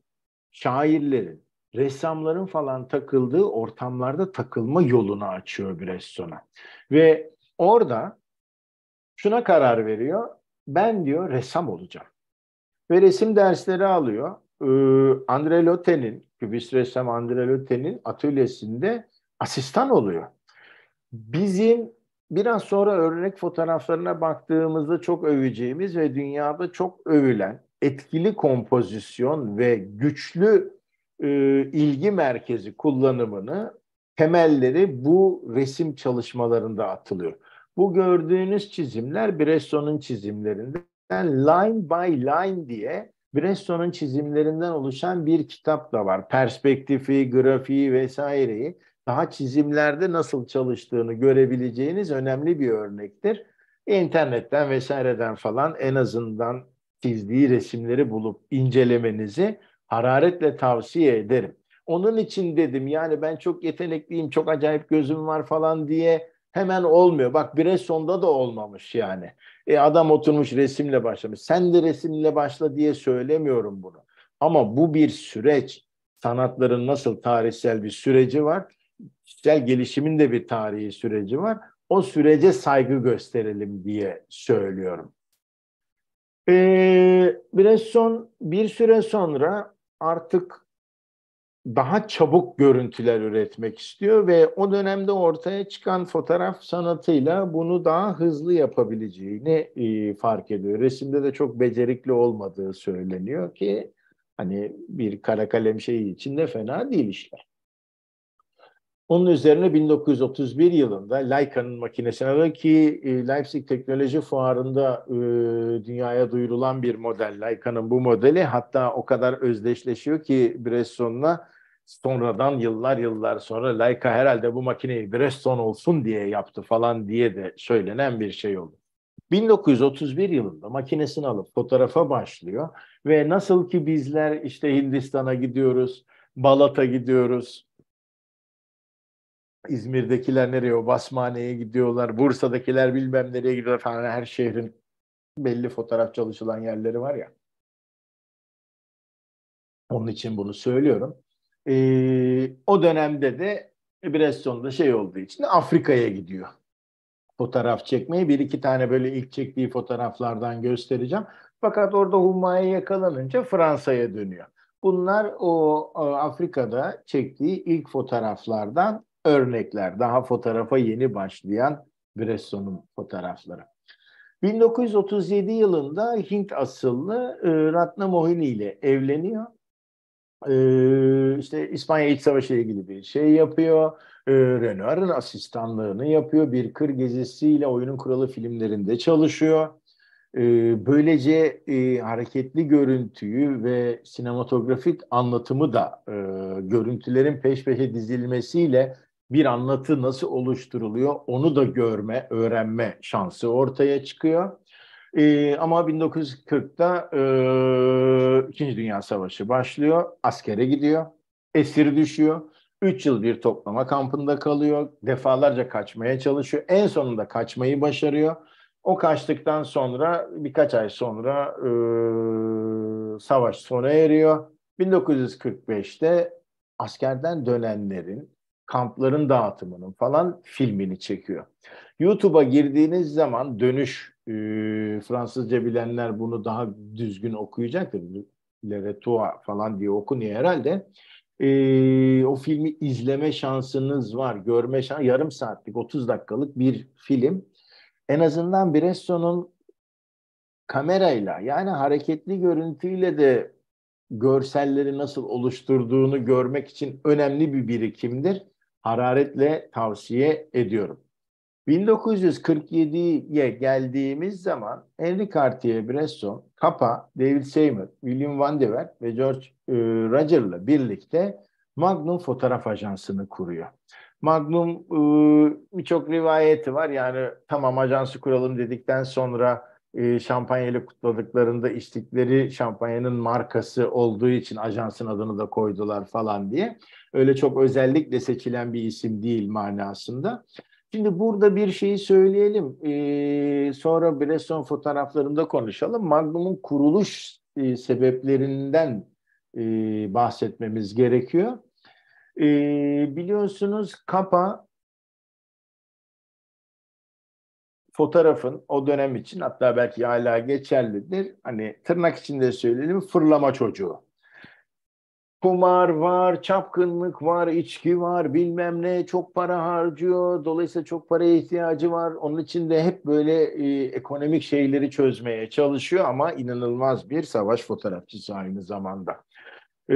şairlerin, ressamların falan takıldığı ortamlarda takılma yolunu açıyor bir restona. Ve Orada şuna karar veriyor. Ben diyor ressam olacağım. Ve resim dersleri alıyor. Ee, Andre Lote'nin, kübist ressam Andre Lote'nin atölyesinde asistan oluyor. Bizim biraz sonra örnek fotoğraflarına baktığımızda çok öveceğimiz ve dünyada çok övülen etkili kompozisyon ve güçlü e, ilgi merkezi kullanımını temelleri bu resim çalışmalarında atılıyor. Bu gördüğünüz çizimler Bresson'un çizimlerinden line by line diye Bresson'un çizimlerinden oluşan bir kitap da var. Perspektifi, grafiği vesaireyi daha çizimlerde nasıl çalıştığını görebileceğiniz önemli bir örnektir. İnternetten vesaireden falan en azından çizdiği resimleri bulup incelemenizi hararetle tavsiye ederim. Onun için dedim yani ben çok yetenekliyim, çok acayip gözüm var falan diye Hemen olmuyor. Bak Bresson'da da olmamış yani. E adam oturmuş resimle başlamış. Sen de resimle başla diye söylemiyorum bunu. Ama bu bir süreç. Sanatların nasıl tarihsel bir süreci var. Kişisel gelişimin de bir tarihi süreci var. O sürece saygı gösterelim diye söylüyorum. Ee, Bresson bir süre sonra artık daha çabuk görüntüler üretmek istiyor ve o dönemde ortaya çıkan fotoğraf sanatıyla bunu daha hızlı yapabileceğini e, fark ediyor. Resimde de çok becerikli olmadığı söyleniyor ki hani bir kara kalem şeyi içinde fena değil işler. Onun üzerine 1931 yılında Leica'nın makinesine ki e, Leipzig Teknoloji Fuarı'nda e, dünyaya duyurulan bir model. Leica'nın bu modeli hatta o kadar özdeşleşiyor ki Bresson'la sonradan yıllar yıllar sonra Leica herhalde bu makineyi Bresson olsun diye yaptı falan diye de söylenen bir şey oldu. 1931 yılında makinesini alıp fotoğrafa başlıyor ve nasıl ki bizler işte Hindistan'a gidiyoruz, Balat'a gidiyoruz, İzmir'dekiler nereye basmaneye gidiyorlar, Bursa'dakiler bilmem nereye gidiyorlar falan her şehrin belli fotoğraf çalışılan yerleri var ya. Onun için bunu söylüyorum. E, o dönemde de biraz sonunda şey olduğu için Afrika'ya gidiyor. Fotoğraf çekmeyi bir iki tane böyle ilk çektiği fotoğraflardan göstereceğim. Fakat orada Humma'ya yakalanınca Fransa'ya dönüyor. Bunlar o e, Afrika'da çektiği ilk fotoğraflardan örnekler. Daha fotoğrafa yeni başlayan Bresson'un fotoğrafları. 1937 yılında Hint asıllı e, Ratna Mohini ile evleniyor ee, işte İspanya İç Savaşı ile ilgili bir şey yapıyor. Ee, Renoir'ın asistanlığını yapıyor. Bir kır gezisiyle oyunun kuralı filmlerinde çalışıyor. Ee, böylece e, hareketli görüntüyü ve sinematografik anlatımı da e, görüntülerin peş peşe dizilmesiyle bir anlatı nasıl oluşturuluyor onu da görme, öğrenme şansı ortaya çıkıyor. Ee, ama 1940'da e, ee, İkinci Dünya Savaşı başlıyor. Askere gidiyor. Esir düşüyor. Üç yıl bir toplama kampında kalıyor. Defalarca kaçmaya çalışıyor. En sonunda kaçmayı başarıyor. O kaçtıktan sonra birkaç ay sonra e, savaş sona eriyor. 1945'te askerden dönenlerin kampların dağıtımının falan filmini çekiyor. YouTube'a girdiğiniz zaman dönüş e, Fransızca bilenler bunu daha düzgün okuyacaktır. Leretua falan diye okunuyor herhalde. E, o filmi izleme şansınız var. Görme şansı yarım saatlik 30 dakikalık bir film. En azından Bresso'nun kamerayla yani hareketli görüntüyle de görselleri nasıl oluşturduğunu görmek için önemli bir birikimdir hararetle tavsiye ediyorum. 1947'ye geldiğimiz zaman Henry Cartier-Bresson, Capa, David Seymour, William Van de Werk ve George e, Roger'la birlikte Magnum Fotoğraf Ajansı'nı kuruyor. Magnum e, birçok rivayeti var. Yani tamam ajansı kuralım dedikten sonra e, şampanya ile kutladıklarında içtikleri şampanyanın markası olduğu için ajansın adını da koydular falan diye. Öyle çok özellikle seçilen bir isim değil manasında. Şimdi burada bir şeyi söyleyelim. Ee, sonra Bresson fotoğraflarında konuşalım. Magnum'un kuruluş e, sebeplerinden e, bahsetmemiz gerekiyor. Ee, biliyorsunuz Kapa fotoğrafın o dönem için hatta belki hala geçerlidir. Hani tırnak içinde söyleyelim fırlama çocuğu. Kumar var, çapkınlık var, içki var, bilmem ne çok para harcıyor. Dolayısıyla çok paraya ihtiyacı var. Onun için de hep böyle e, ekonomik şeyleri çözmeye çalışıyor ama inanılmaz bir savaş fotoğrafçısı aynı zamanda. E,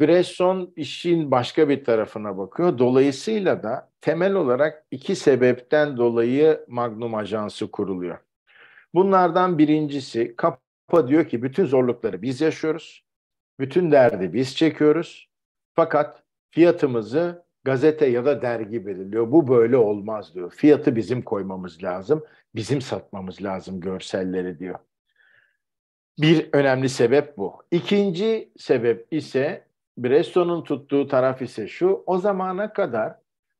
Bresson işin başka bir tarafına bakıyor. Dolayısıyla da temel olarak iki sebepten dolayı Magnum Ajansı kuruluyor. Bunlardan birincisi Kapa diyor ki bütün zorlukları biz yaşıyoruz. Bütün derdi biz çekiyoruz. Fakat fiyatımızı gazete ya da dergi belirliyor. Bu böyle olmaz diyor. Fiyatı bizim koymamız lazım. Bizim satmamız lazım görselleri diyor. Bir önemli sebep bu. İkinci sebep ise Bresso'nun tuttuğu taraf ise şu. O zamana kadar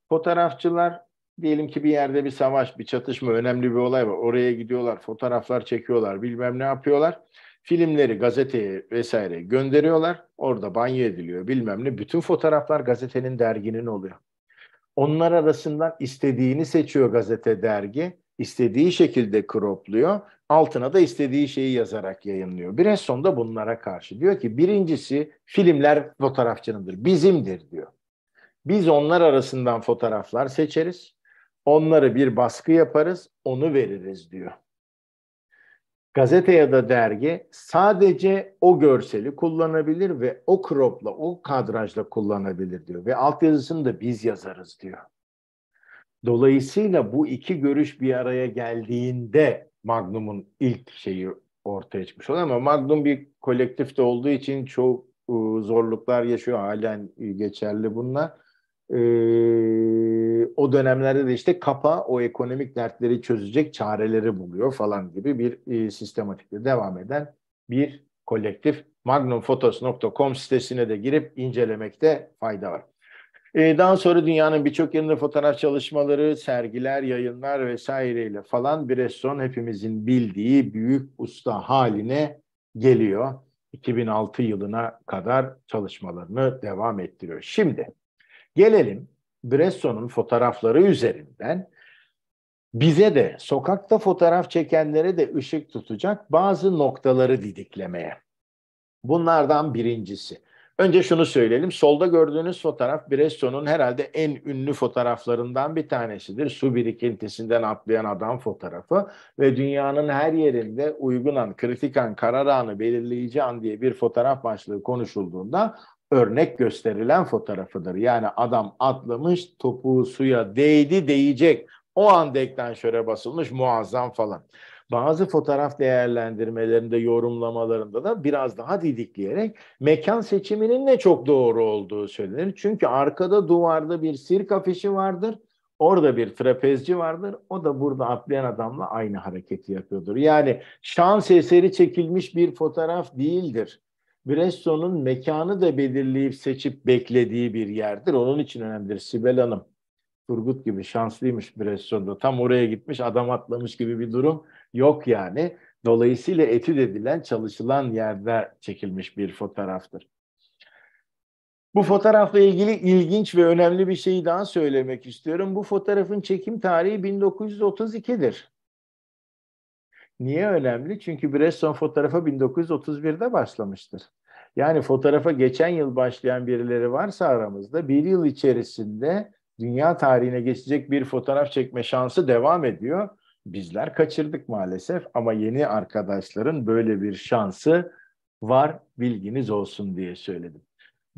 fotoğrafçılar diyelim ki bir yerde bir savaş, bir çatışma, önemli bir olay var. Oraya gidiyorlar, fotoğraflar çekiyorlar, bilmem ne yapıyorlar. Filmleri gazeteye vesaire gönderiyorlar. Orada banyo ediliyor bilmem ne. Bütün fotoğraflar gazetenin derginin oluyor. Onlar arasından istediğini seçiyor gazete dergi istediği şekilde kropluyor. Altına da istediği şeyi yazarak yayınlıyor. Bresson sonunda bunlara karşı diyor ki birincisi filmler fotoğrafçınındır, bizimdir diyor. Biz onlar arasından fotoğraflar seçeriz. Onları bir baskı yaparız, onu veririz diyor. Gazete ya da dergi sadece o görseli kullanabilir ve o kropla, o kadrajla kullanabilir diyor. Ve altyazısını da biz yazarız diyor. Dolayısıyla bu iki görüş bir araya geldiğinde Magnum'un ilk şeyi ortaya çıkmış oluyor ama Magnum bir kolektifte olduğu için çok e, zorluklar yaşıyor. Halen e, geçerli bunlar. Ee, o dönemlerde de işte kapa o ekonomik dertleri çözecek çareleri buluyor falan gibi bir e, sistematikle devam eden bir kolektif. Magnumphotos.com sitesine de girip incelemekte fayda var. Ee, daha sonra dünyanın birçok yerinde fotoğraf çalışmaları, sergiler, yayınlar vesaireyle falan bir restoran hepimizin bildiği büyük usta haline geliyor. 2006 yılına kadar çalışmalarını devam ettiriyor. Şimdi gelelim Bresson'un fotoğrafları üzerinden bize de sokakta fotoğraf çekenlere de ışık tutacak bazı noktaları didiklemeye. Bunlardan birincisi Önce şunu söyleyelim. Solda gördüğünüz fotoğraf Bresso'nun herhalde en ünlü fotoğraflarından bir tanesidir. Su birikintisinden atlayan adam fotoğrafı ve dünyanın her yerinde uygun an, kritik an, karar anı belirleyici an diye bir fotoğraf başlığı konuşulduğunda örnek gösterilen fotoğrafıdır. Yani adam atlamış, topuğu suya değdi, değecek. O an deklanşöre basılmış, muazzam falan bazı fotoğraf değerlendirmelerinde, yorumlamalarında da biraz daha didikleyerek mekan seçiminin de çok doğru olduğu söylenir. Çünkü arkada duvarda bir sirk afişi vardır. Orada bir trapezci vardır. O da burada atlayan adamla aynı hareketi yapıyordur. Yani şans eseri çekilmiş bir fotoğraf değildir. Bresso'nun mekanı da belirleyip seçip beklediği bir yerdir. Onun için önemlidir Sibel Hanım. Turgut gibi şanslıymış Bresson'da. Tam oraya gitmiş adam atlamış gibi bir durum yok yani. Dolayısıyla etüt edilen, çalışılan yerde çekilmiş bir fotoğraftır. Bu fotoğrafla ilgili ilginç ve önemli bir şeyi daha söylemek istiyorum. Bu fotoğrafın çekim tarihi 1932'dir. Niye önemli? Çünkü Bresson fotoğrafa 1931'de başlamıştır. Yani fotoğrafa geçen yıl başlayan birileri varsa aramızda bir yıl içerisinde dünya tarihine geçecek bir fotoğraf çekme şansı devam ediyor bizler kaçırdık maalesef ama yeni arkadaşların böyle bir şansı var bilginiz olsun diye söyledim.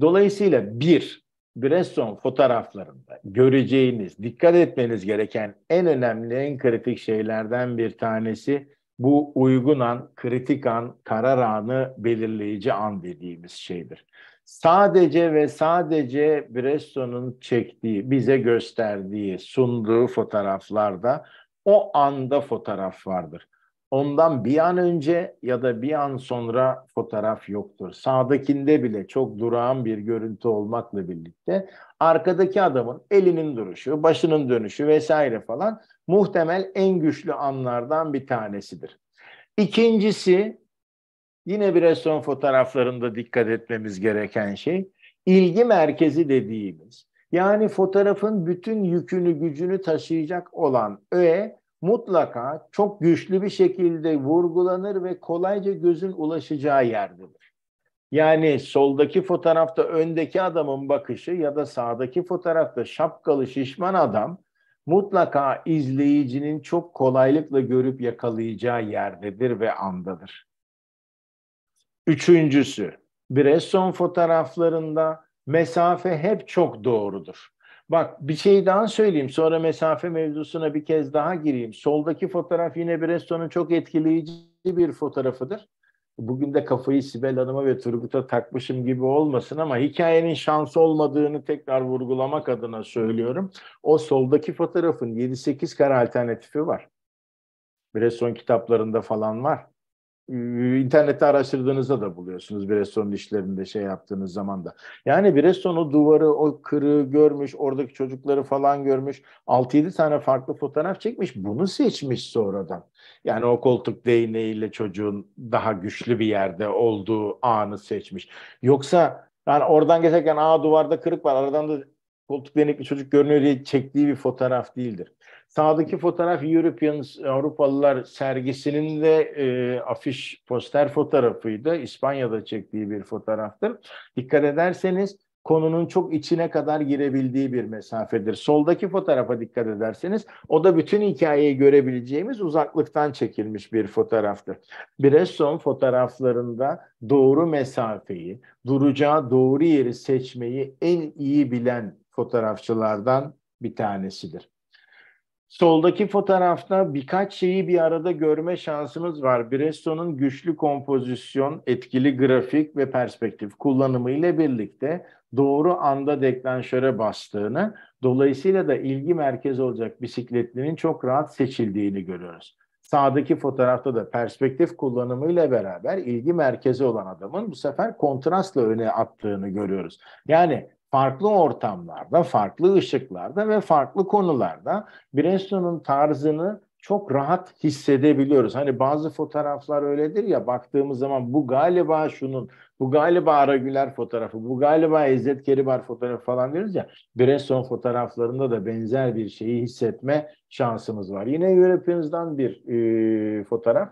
Dolayısıyla bir, Bresson fotoğraflarında göreceğiniz, dikkat etmeniz gereken en önemli, en kritik şeylerden bir tanesi bu uygun an, kritik an, karar anı belirleyici an dediğimiz şeydir. Sadece ve sadece Bresson'un çektiği, bize gösterdiği, sunduğu fotoğraflarda o anda fotoğraf vardır. Ondan bir an önce ya da bir an sonra fotoğraf yoktur. Sağdakinde bile çok durağan bir görüntü olmakla birlikte arkadaki adamın elinin duruşu, başının dönüşü vesaire falan muhtemel en güçlü anlardan bir tanesidir. İkincisi yine bir son fotoğraflarında dikkat etmemiz gereken şey ilgi merkezi dediğimiz yani fotoğrafın bütün yükünü gücünü taşıyacak olan öğe mutlaka çok güçlü bir şekilde vurgulanır ve kolayca gözün ulaşacağı yerdedir. Yani soldaki fotoğrafta öndeki adamın bakışı ya da sağdaki fotoğrafta şapkalı şişman adam mutlaka izleyicinin çok kolaylıkla görüp yakalayacağı yerdedir ve andadır. Üçüncüsü, Bresson fotoğraflarında mesafe hep çok doğrudur. Bak bir şey daha söyleyeyim sonra mesafe mevzusuna bir kez daha gireyim. Soldaki fotoğraf yine Breston'un çok etkileyici bir fotoğrafıdır. Bugün de kafayı Sibel Hanım'a ve Turgut'a takmışım gibi olmasın ama hikayenin şans olmadığını tekrar vurgulamak adına söylüyorum. O soldaki fotoğrafın 7-8 kare alternatifi var. Bresson kitaplarında falan var. Ee, internette araştırdığınızda da buluyorsunuz bir Bresson işlerinde şey yaptığınız zaman da. Yani Bresson o duvarı, o kırığı görmüş, oradaki çocukları falan görmüş. 6-7 tane farklı fotoğraf çekmiş. Bunu seçmiş sonradan. Yani o koltuk değneğiyle çocuğun daha güçlü bir yerde olduğu anı seçmiş. Yoksa yani oradan geçerken a duvarda kırık var aradan da koltuk değnekli çocuk görünüyor diye çektiği bir fotoğraf değildir. Sağdaki fotoğraf Europeans, Avrupalılar sergisinin de e, afiş poster fotoğrafıydı. İspanya'da çektiği bir fotoğraftır. Dikkat ederseniz konunun çok içine kadar girebildiği bir mesafedir. Soldaki fotoğrafa dikkat ederseniz o da bütün hikayeyi görebileceğimiz uzaklıktan çekilmiş bir fotoğraftır. Bresson fotoğraflarında doğru mesafeyi, duracağı doğru yeri seçmeyi en iyi bilen fotoğrafçılardan bir tanesidir. Soldaki fotoğrafta birkaç şeyi bir arada görme şansımız var. Bresso'nun güçlü kompozisyon, etkili grafik ve perspektif kullanımı ile birlikte doğru anda deklanşöre bastığını, dolayısıyla da ilgi merkezi olacak bisikletlinin çok rahat seçildiğini görüyoruz. Sağdaki fotoğrafta da perspektif kullanımı ile beraber ilgi merkezi olan adamın bu sefer kontrastla öne attığını görüyoruz. Yani farklı ortamlarda, farklı ışıklarda ve farklı konularda Brenson'un tarzını çok rahat hissedebiliyoruz. Hani bazı fotoğraflar öyledir ya baktığımız zaman bu galiba şunun, bu galiba Aragüler fotoğrafı, bu galiba İzzet Keribar fotoğrafı falan diyoruz ya. Bresson fotoğraflarında da benzer bir şeyi hissetme şansımız var. Yine Europeans'dan bir e, fotoğraf.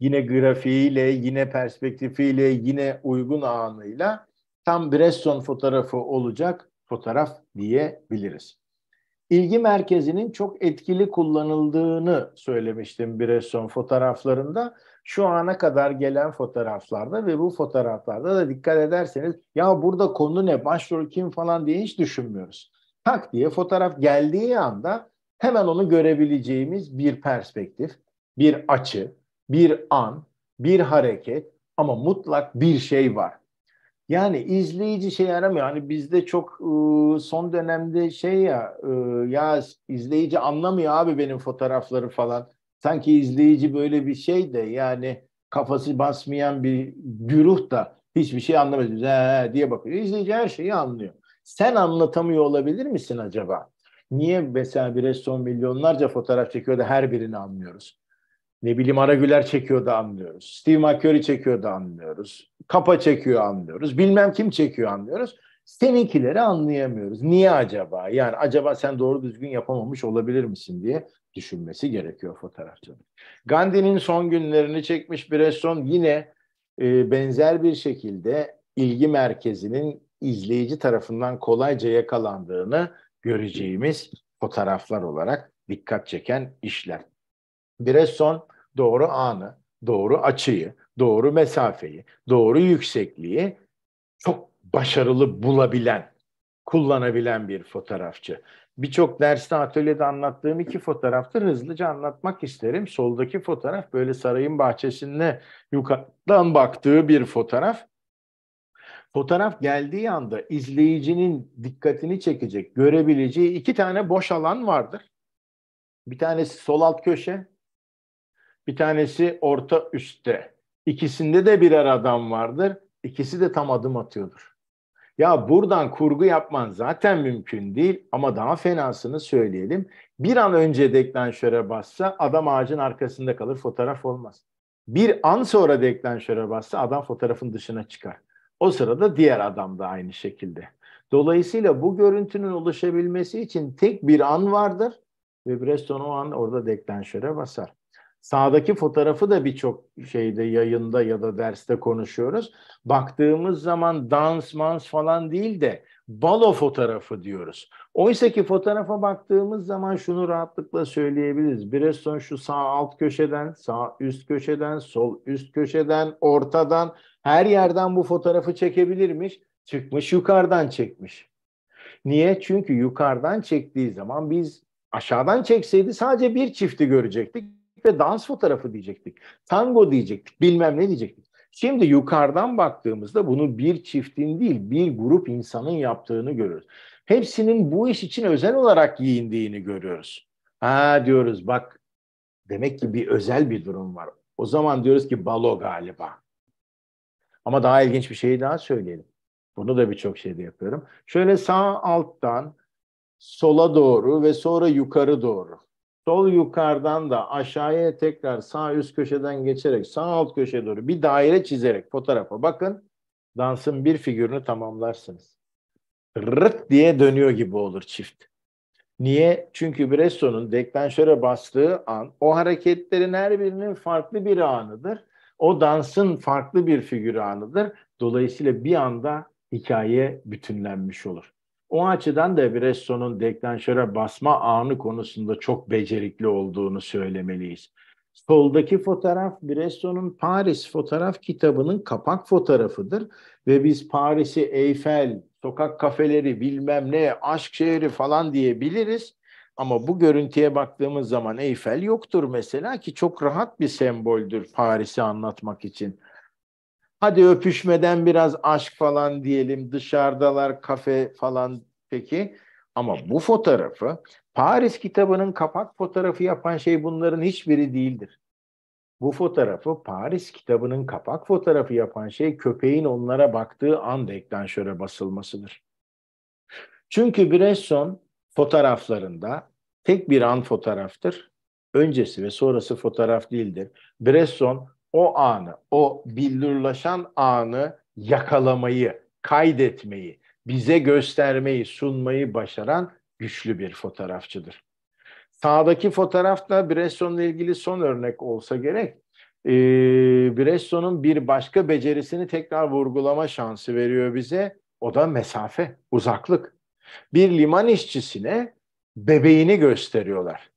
yine grafiğiyle, yine perspektifiyle, yine uygun anıyla tam Bresson fotoğrafı olacak fotoğraf diyebiliriz. İlgi merkezinin çok etkili kullanıldığını söylemiştim Bresson fotoğraflarında. Şu ana kadar gelen fotoğraflarda ve bu fotoğraflarda da dikkat ederseniz ya burada konu ne, başrol kim falan diye hiç düşünmüyoruz. Tak diye fotoğraf geldiği anda hemen onu görebileceğimiz bir perspektif, bir açı, bir an, bir hareket ama mutlak bir şey var. Yani izleyici şey aramıyor. Hani bizde çok ıı, son dönemde şey ya ıı, ya izleyici anlamıyor abi benim fotoğrafları falan. Sanki izleyici böyle bir şey de yani kafası basmayan bir güruh da hiçbir şey anlamaz. diye bakıyor. İzleyici her şeyi anlıyor. Sen anlatamıyor olabilir misin acaba? Niye mesela bir restoran milyonlarca fotoğraf çekiyor da her birini anlıyoruz? Ne bileyim Ara Güler çekiyor da anlıyoruz. Steve McCurry çekiyor da anlıyoruz. Kapa çekiyor anlıyoruz. Bilmem kim çekiyor anlıyoruz. Seninkileri anlayamıyoruz. Niye acaba? Yani acaba sen doğru düzgün yapamamış olabilir misin diye düşünmesi gerekiyor fotoğrafçının. Gandhi'nin son günlerini çekmiş bir Bresson yine e, benzer bir şekilde ilgi merkezinin izleyici tarafından kolayca yakalandığını göreceğimiz fotoğraflar olarak dikkat çeken işler. Bresson doğru anı, doğru açıyı, doğru mesafeyi, doğru yüksekliği çok başarılı bulabilen, kullanabilen bir fotoğrafçı. Birçok derste atölyede anlattığım iki fotoğraftır. Hızlıca anlatmak isterim. Soldaki fotoğraf böyle sarayın bahçesinde yukarıdan baktığı bir fotoğraf. Fotoğraf geldiği anda izleyicinin dikkatini çekecek, görebileceği iki tane boş alan vardır. Bir tanesi sol alt köşe, bir tanesi orta üstte. İkisinde de birer adam vardır. İkisi de tam adım atıyordur. Ya buradan kurgu yapman zaten mümkün değil ama daha fenasını söyleyelim. Bir an önce deklanşöre bassa adam ağacın arkasında kalır fotoğraf olmaz. Bir an sonra deklanşöre bassa adam fotoğrafın dışına çıkar. O sırada diğer adam da aynı şekilde. Dolayısıyla bu görüntünün oluşabilmesi için tek bir an vardır ve Breston o an orada deklanşöre basar. Sağdaki fotoğrafı da birçok şeyde yayında ya da derste konuşuyoruz. Baktığımız zaman dans mans falan değil de balo fotoğrafı diyoruz. Oysa ki fotoğrafa baktığımız zaman şunu rahatlıkla söyleyebiliriz. Bir Bresson şu sağ alt köşeden, sağ üst köşeden, sol üst köşeden, ortadan her yerden bu fotoğrafı çekebilirmiş. Çıkmış yukarıdan çekmiş. Niye? Çünkü yukarıdan çektiği zaman biz aşağıdan çekseydi sadece bir çifti görecektik ve dans fotoğrafı diyecektik. Tango diyecektik, bilmem ne diyecektik. Şimdi yukarıdan baktığımızda bunu bir çiftin değil, bir grup insanın yaptığını görüyoruz. Hepsinin bu iş için özel olarak giyindiğini görüyoruz. Ha diyoruz bak demek ki bir özel bir durum var. O zaman diyoruz ki balo galiba. Ama daha ilginç bir şey daha söyleyelim. Bunu da birçok şeyde yapıyorum. Şöyle sağ alttan sola doğru ve sonra yukarı doğru. Sol yukarıdan da aşağıya tekrar sağ üst köşeden geçerek sağ alt köşeye doğru bir daire çizerek fotoğrafa bakın. Dansın bir figürünü tamamlarsınız. Rıt diye dönüyor gibi olur çift. Niye? Çünkü Bresson'un deklanşöre bastığı an o hareketlerin her birinin farklı bir anıdır. O dansın farklı bir figür anıdır. Dolayısıyla bir anda hikaye bütünlenmiş olur. O açıdan da Bresso'nun deklanşöre basma anı konusunda çok becerikli olduğunu söylemeliyiz. Soldaki fotoğraf Bresso'nun Paris fotoğraf kitabının kapak fotoğrafıdır ve biz Paris'i Eyfel, sokak kafeleri, bilmem ne, aşk şehri falan diyebiliriz. Ama bu görüntüye baktığımız zaman Eyfel yoktur mesela ki çok rahat bir semboldür Paris'i anlatmak için. Hadi öpüşmeden biraz aşk falan diyelim. Dışarıdalar kafe falan peki. Ama bu fotoğrafı Paris kitabının kapak fotoğrafı yapan şey bunların hiçbiri değildir. Bu fotoğrafı Paris kitabının kapak fotoğrafı yapan şey köpeğin onlara baktığı anda ekranşöre basılmasıdır. Çünkü Bresson fotoğraflarında tek bir an fotoğraftır. Öncesi ve sonrası fotoğraf değildir. Bresson o anı, o billurlaşan anı yakalamayı, kaydetmeyi, bize göstermeyi, sunmayı başaran güçlü bir fotoğrafçıdır. Sağdaki fotoğraf da Bresson'la ilgili son örnek olsa gerek. Ee, Bresson'un bir başka becerisini tekrar vurgulama şansı veriyor bize. O da mesafe, uzaklık. Bir liman işçisine bebeğini gösteriyorlar.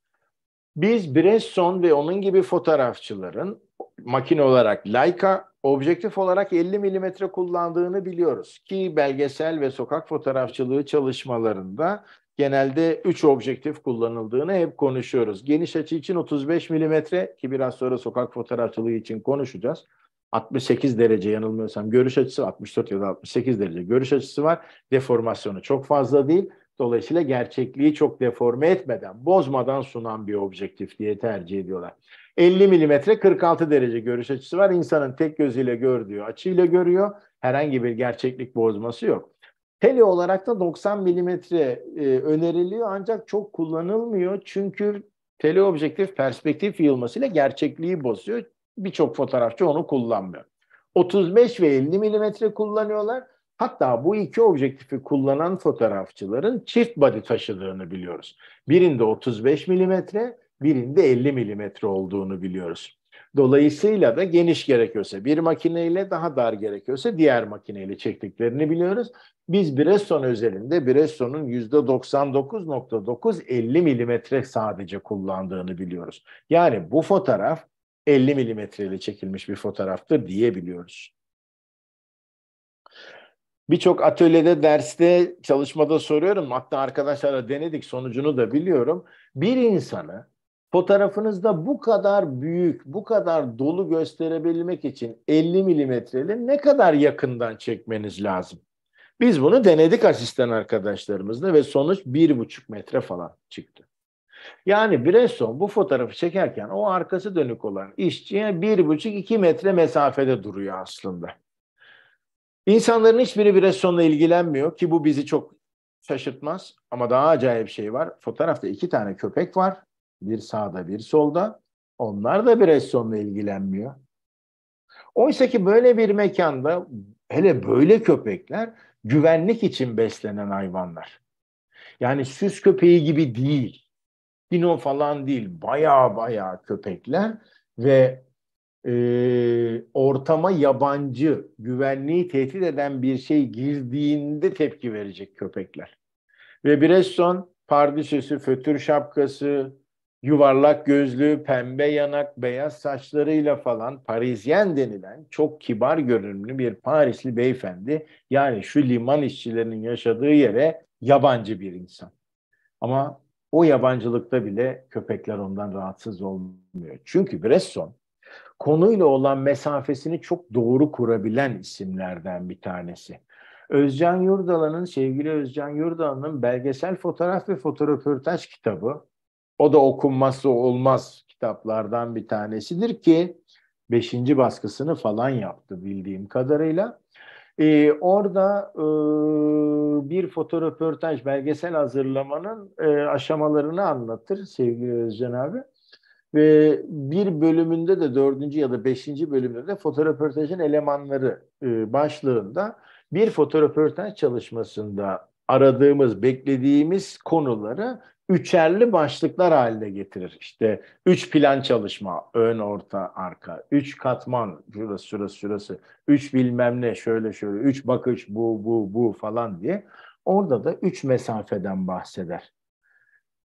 Biz Bresson ve onun gibi fotoğrafçıların makine olarak Leica objektif olarak 50 milimetre kullandığını biliyoruz ki belgesel ve sokak fotoğrafçılığı çalışmalarında genelde 3 objektif kullanıldığını hep konuşuyoruz. Geniş açı için 35 milimetre ki biraz sonra sokak fotoğrafçılığı için konuşacağız. 68 derece yanılmıyorsam görüş açısı 64 ya da 68 derece görüş açısı var. Deformasyonu çok fazla değil. Dolayısıyla gerçekliği çok deforme etmeden, bozmadan sunan bir objektif diye tercih ediyorlar. 50 milimetre 46 derece görüş açısı var. İnsanın tek gözüyle gördüğü açıyla görüyor. Herhangi bir gerçeklik bozması yok. Tele olarak da 90 milimetre e, öneriliyor ancak çok kullanılmıyor. Çünkü teleobjektif perspektif yılmasıyla gerçekliği bozuyor. Birçok fotoğrafçı onu kullanmıyor. 35 ve 50 milimetre kullanıyorlar. Hatta bu iki objektifi kullanan fotoğrafçıların çift body taşıdığını biliyoruz. Birinde 35 milimetre, birinde 50 milimetre olduğunu biliyoruz. Dolayısıyla da geniş gerekiyorsa bir makineyle daha dar gerekiyorsa diğer makineyle çektiklerini biliyoruz. Biz Bresson özelinde Bresson'un %99.9 50 milimetre sadece kullandığını biliyoruz. Yani bu fotoğraf 50 milimetreyle çekilmiş bir fotoğraftır diyebiliyoruz. Birçok atölyede, derste, çalışmada soruyorum. Hatta arkadaşlara denedik sonucunu da biliyorum. Bir insanı fotoğrafınızda bu kadar büyük, bu kadar dolu gösterebilmek için 50 milimetreli ne kadar yakından çekmeniz lazım? Biz bunu denedik asistan arkadaşlarımızla ve sonuç bir buçuk metre falan çıktı. Yani Bresson bu fotoğrafı çekerken o arkası dönük olan işçiye bir buçuk iki metre mesafede duruyor aslında. İnsanların hiçbiri Bresson'la ilgilenmiyor ki bu bizi çok şaşırtmaz ama daha acayip bir şey var. Fotoğrafta iki tane köpek var bir sağda bir solda. Onlar da Bresson'la ilgilenmiyor. Oysa ki böyle bir mekanda hele böyle köpekler güvenlik için beslenen hayvanlar. Yani süs köpeği gibi değil. Dino falan değil. Baya baya köpekler ve e, ortama yabancı, güvenliği tehdit eden bir şey girdiğinde tepki verecek köpekler. Ve Bresson pardüsüsü, fötür şapkası, yuvarlak gözlü, pembe yanak, beyaz saçlarıyla falan Parisyen denilen çok kibar görünümlü bir Parisli beyefendi. Yani şu liman işçilerinin yaşadığı yere yabancı bir insan. Ama o yabancılıkta bile köpekler ondan rahatsız olmuyor. Çünkü Bresson konuyla olan mesafesini çok doğru kurabilen isimlerden bir tanesi. Özcan Yurdalan'ın, sevgili Özcan Yurdalan'ın belgesel fotoğraf ve fotoröportaj kitabı o da okunması olmaz kitaplardan bir tanesidir ki beşinci baskısını falan yaptı bildiğim kadarıyla. Ee, orada e, bir fotoröportaj belgesel hazırlamanın e, aşamalarını anlatır sevgili Özcan abi. Ve bir bölümünde de dördüncü ya da beşinci bölümünde de fotoröportajın elemanları e, başlığında bir fotoröportaj çalışmasında aradığımız, beklediğimiz konuları üçerli başlıklar halinde getirir. İşte üç plan çalışma, ön, orta, arka, üç katman, şurası, şurası, şurası, üç bilmem ne, şöyle, şöyle, üç bakış, bu, bu, bu falan diye. Orada da üç mesafeden bahseder.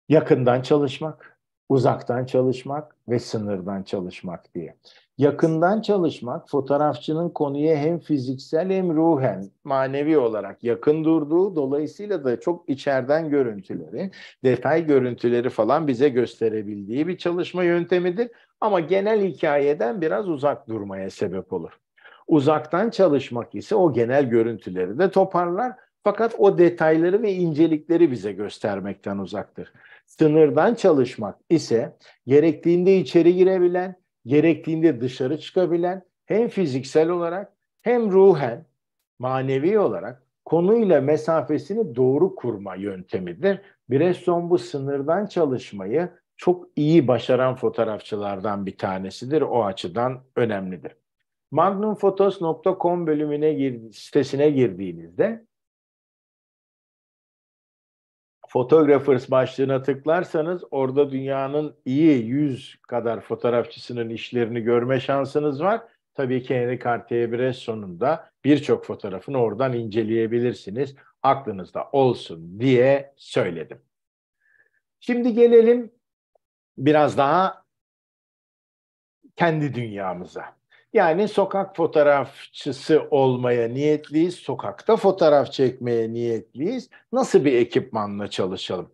Yakından çalışmak, uzaktan çalışmak ve sınırdan çalışmak diye yakından çalışmak fotoğrafçının konuya hem fiziksel hem ruhen manevi olarak yakın durduğu dolayısıyla da çok içeriden görüntüleri, detay görüntüleri falan bize gösterebildiği bir çalışma yöntemidir ama genel hikayeden biraz uzak durmaya sebep olur. Uzaktan çalışmak ise o genel görüntüleri de toparlar fakat o detayları ve incelikleri bize göstermekten uzaktır. Sınırdan çalışmak ise gerektiğinde içeri girebilen, gerektiğinde dışarı çıkabilen hem fiziksel olarak hem ruhen manevi olarak konuyla mesafesini doğru kurma yöntemidir. Bresson bu sınırdan çalışmayı çok iyi başaran fotoğrafçılardan bir tanesidir. O açıdan önemlidir. Magnumphotos.com bölümüne gir, sitesine girdiğinizde Photographers başlığına tıklarsanız orada dünyanın iyi 100 kadar fotoğrafçısının işlerini görme şansınız var. Tabii ki Henry Cartier-Bresson'un sonunda birçok fotoğrafını oradan inceleyebilirsiniz. Aklınızda olsun diye söyledim. Şimdi gelelim biraz daha kendi dünyamıza. Yani sokak fotoğrafçısı olmaya niyetliyiz, sokakta fotoğraf çekmeye niyetliyiz. Nasıl bir ekipmanla çalışalım?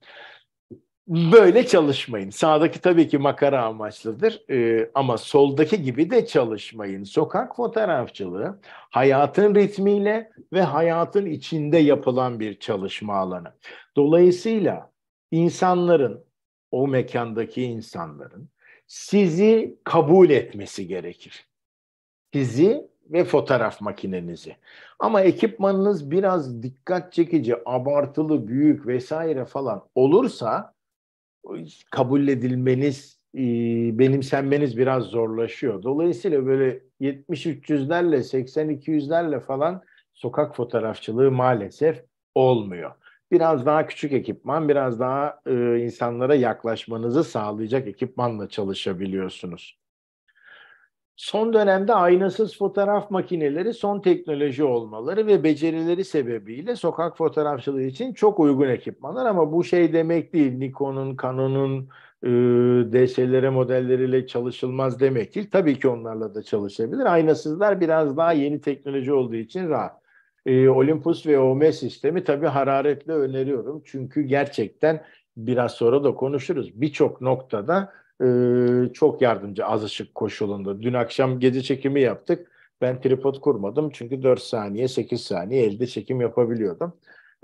Böyle çalışmayın. Sağdaki tabii ki makara amaçlıdır ee, ama soldaki gibi de çalışmayın. Sokak fotoğrafçılığı hayatın ritmiyle ve hayatın içinde yapılan bir çalışma alanı. Dolayısıyla insanların, o mekandaki insanların sizi kabul etmesi gerekir sizi ve fotoğraf makinenizi. Ama ekipmanınız biraz dikkat çekici, abartılı, büyük vesaire falan olursa kabul edilmeniz, e, benimsenmeniz biraz zorlaşıyor. Dolayısıyla böyle 70-300'lerle, 80-200'lerle falan sokak fotoğrafçılığı maalesef olmuyor. Biraz daha küçük ekipman, biraz daha e, insanlara yaklaşmanızı sağlayacak ekipmanla çalışabiliyorsunuz. Son dönemde aynasız fotoğraf makineleri son teknoloji olmaları ve becerileri sebebiyle sokak fotoğrafçılığı için çok uygun ekipmanlar ama bu şey demek değil. Nikon'un, Canon'un ıı, e, DSLR modelleriyle çalışılmaz demek değil. Tabii ki onlarla da çalışabilir. Aynasızlar biraz daha yeni teknoloji olduğu için rahat. E, Olympus ve OM sistemi tabii hararetle öneriyorum. Çünkü gerçekten biraz sonra da konuşuruz. Birçok noktada e, çok yardımcı az ışık koşulunda. Dün akşam gece çekimi yaptık. Ben tripod kurmadım çünkü 4 saniye 8 saniye elde çekim yapabiliyordum.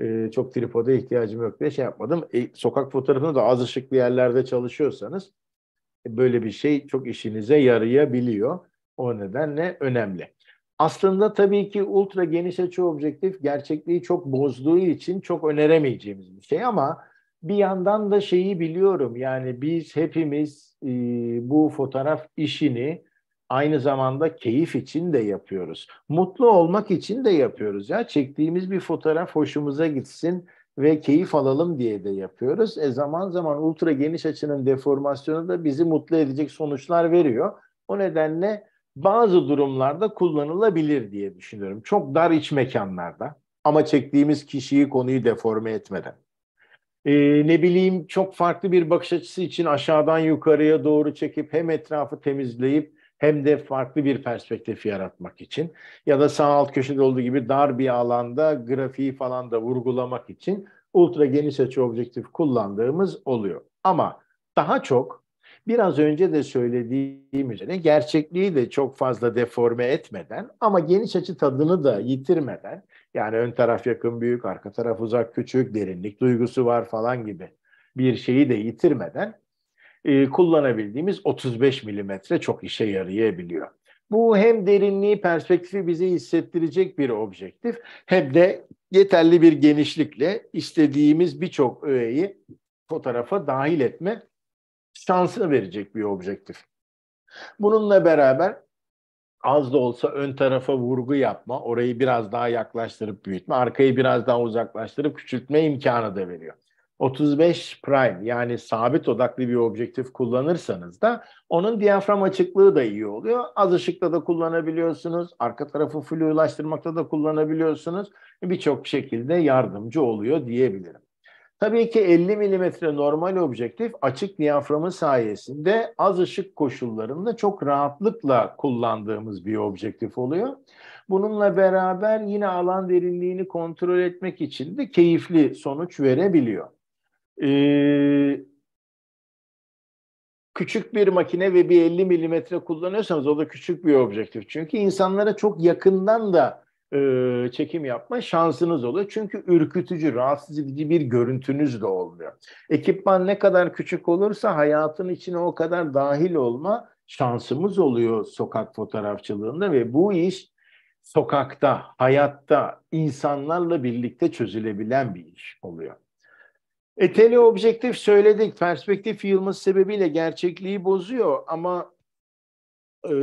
E, çok tripoda ihtiyacım yok diye şey yapmadım. E, sokak fotoğrafını da az ışıklı yerlerde çalışıyorsanız e, böyle bir şey çok işinize yarayabiliyor. O nedenle önemli. Aslında tabii ki ultra geniş açı objektif gerçekliği çok bozduğu için çok öneremeyeceğimiz bir şey ama bir yandan da şeyi biliyorum yani biz hepimiz e, bu fotoğraf işini aynı zamanda keyif için de yapıyoruz. Mutlu olmak için de yapıyoruz ya. Çektiğimiz bir fotoğraf hoşumuza gitsin ve keyif alalım diye de yapıyoruz. E zaman zaman ultra geniş açının deformasyonu da bizi mutlu edecek sonuçlar veriyor. O nedenle bazı durumlarda kullanılabilir diye düşünüyorum. Çok dar iç mekanlarda ama çektiğimiz kişiyi konuyu deforme etmeden e, ne bileyim çok farklı bir bakış açısı için aşağıdan yukarıya doğru çekip hem etrafı temizleyip hem de farklı bir perspektifi yaratmak için ya da sağ alt köşede olduğu gibi dar bir alanda grafiği falan da vurgulamak için ultra geniş açı objektif kullandığımız oluyor. Ama daha çok biraz önce de söylediğim üzere gerçekliği de çok fazla deforme etmeden ama geniş açı tadını da yitirmeden yani ön taraf yakın büyük, arka taraf uzak küçük, derinlik duygusu var falan gibi bir şeyi de yitirmeden e, kullanabildiğimiz 35 milimetre çok işe yarayabiliyor. Bu hem derinliği, perspektifi bize hissettirecek bir objektif hem de yeterli bir genişlikle istediğimiz birçok öğeyi fotoğrafa dahil etme şansını verecek bir objektif. Bununla beraber az da olsa ön tarafa vurgu yapma, orayı biraz daha yaklaştırıp büyütme, arkayı biraz daha uzaklaştırıp küçültme imkanı da veriyor. 35 prime yani sabit odaklı bir objektif kullanırsanız da onun diyafram açıklığı da iyi oluyor. Az ışıkta da kullanabiliyorsunuz. Arka tarafı flulaştırmakta da kullanabiliyorsunuz. Birçok şekilde yardımcı oluyor diyebilirim. Tabii ki 50 milimetre normal objektif açık diyaframı sayesinde az ışık koşullarında çok rahatlıkla kullandığımız bir objektif oluyor. Bununla beraber yine alan derinliğini kontrol etmek için de keyifli sonuç verebiliyor. Ee, küçük bir makine ve bir 50 milimetre kullanıyorsanız o da küçük bir objektif. Çünkü insanlara çok yakından da e, çekim yapma şansınız oluyor. Çünkü ürkütücü, rahatsız edici bir görüntünüz de olmuyor. Ekipman ne kadar küçük olursa hayatın içine o kadar dahil olma şansımız oluyor sokak fotoğrafçılığında ve bu iş sokakta, hayatta, insanlarla birlikte çözülebilen bir iş oluyor. E, teleobjektif söyledik. Perspektif yığılması sebebiyle gerçekliği bozuyor ama e,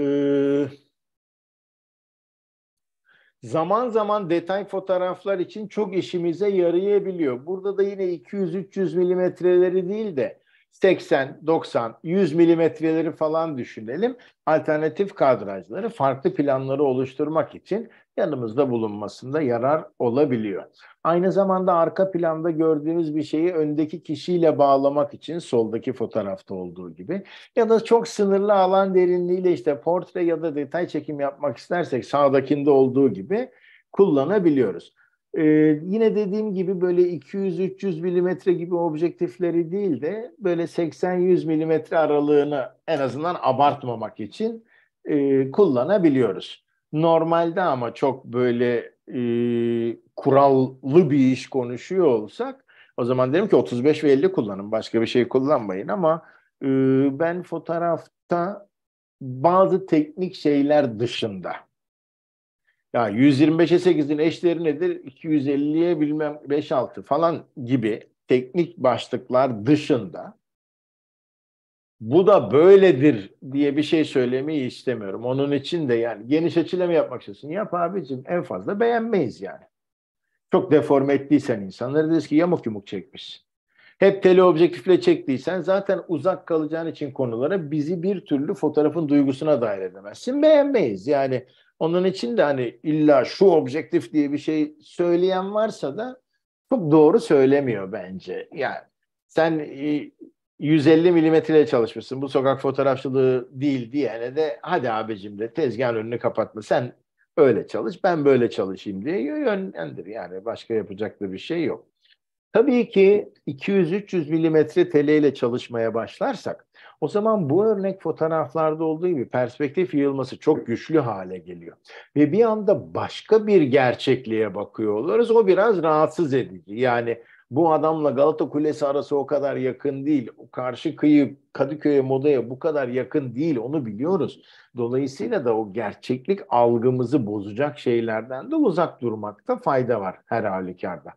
zaman zaman detay fotoğraflar için çok işimize yarayabiliyor. Burada da yine 200-300 milimetreleri değil de 80, 90, 100 milimetreleri falan düşünelim. Alternatif kadrajları farklı planları oluşturmak için yanımızda bulunmasında yarar olabiliyor. Aynı zamanda arka planda gördüğünüz bir şeyi öndeki kişiyle bağlamak için soldaki fotoğrafta olduğu gibi ya da çok sınırlı alan derinliğiyle işte portre ya da detay çekim yapmak istersek sağdakinde olduğu gibi kullanabiliyoruz. Ee, yine dediğim gibi böyle 200-300 milimetre gibi objektifleri değil de böyle 80-100 milimetre aralığını en azından abartmamak için e, kullanabiliyoruz. Normalde ama çok böyle e, kurallı bir iş konuşuyor olsak o zaman derim ki 35 ve 50 kullanın başka bir şey kullanmayın ama e, ben fotoğrafta bazı teknik şeyler dışında ya 125'e 8'in eşleri nedir? 250'ye bilmem 5-6 falan gibi teknik başlıklar dışında bu da böyledir diye bir şey söylemeyi istemiyorum. Onun için de yani geniş açılımı yapmak istiyorsun. Yap abicim en fazla beğenmeyiz yani. Çok deforme ettiysen insanları deriz ki yamuk yumuk çekmişsin. Hep teleobjektifle çektiysen zaten uzak kalacağın için konulara bizi bir türlü fotoğrafın duygusuna dahil edemezsin. Beğenmeyiz yani onun için de hani illa şu objektif diye bir şey söyleyen varsa da çok doğru söylemiyor bence. Yani sen 150 e, milimetreyle çalışmışsın. Bu sokak fotoğrafçılığı değil diyene de hadi abicim de tezgahın önünü kapatma. Sen öyle çalış ben böyle çalışayım diye yönlendir. Yani başka yapacak da bir şey yok. Tabii ki 200-300 milimetre tele ile çalışmaya başlarsak o zaman bu örnek fotoğraflarda olduğu gibi perspektif yığılması çok güçlü hale geliyor. Ve bir anda başka bir gerçekliğe bakıyor O biraz rahatsız edici. Yani bu adamla Galata Kulesi arası o kadar yakın değil. O karşı kıyı Kadıköy'e modaya bu kadar yakın değil onu biliyoruz. Dolayısıyla da o gerçeklik algımızı bozacak şeylerden de uzak durmakta fayda var her halükarda.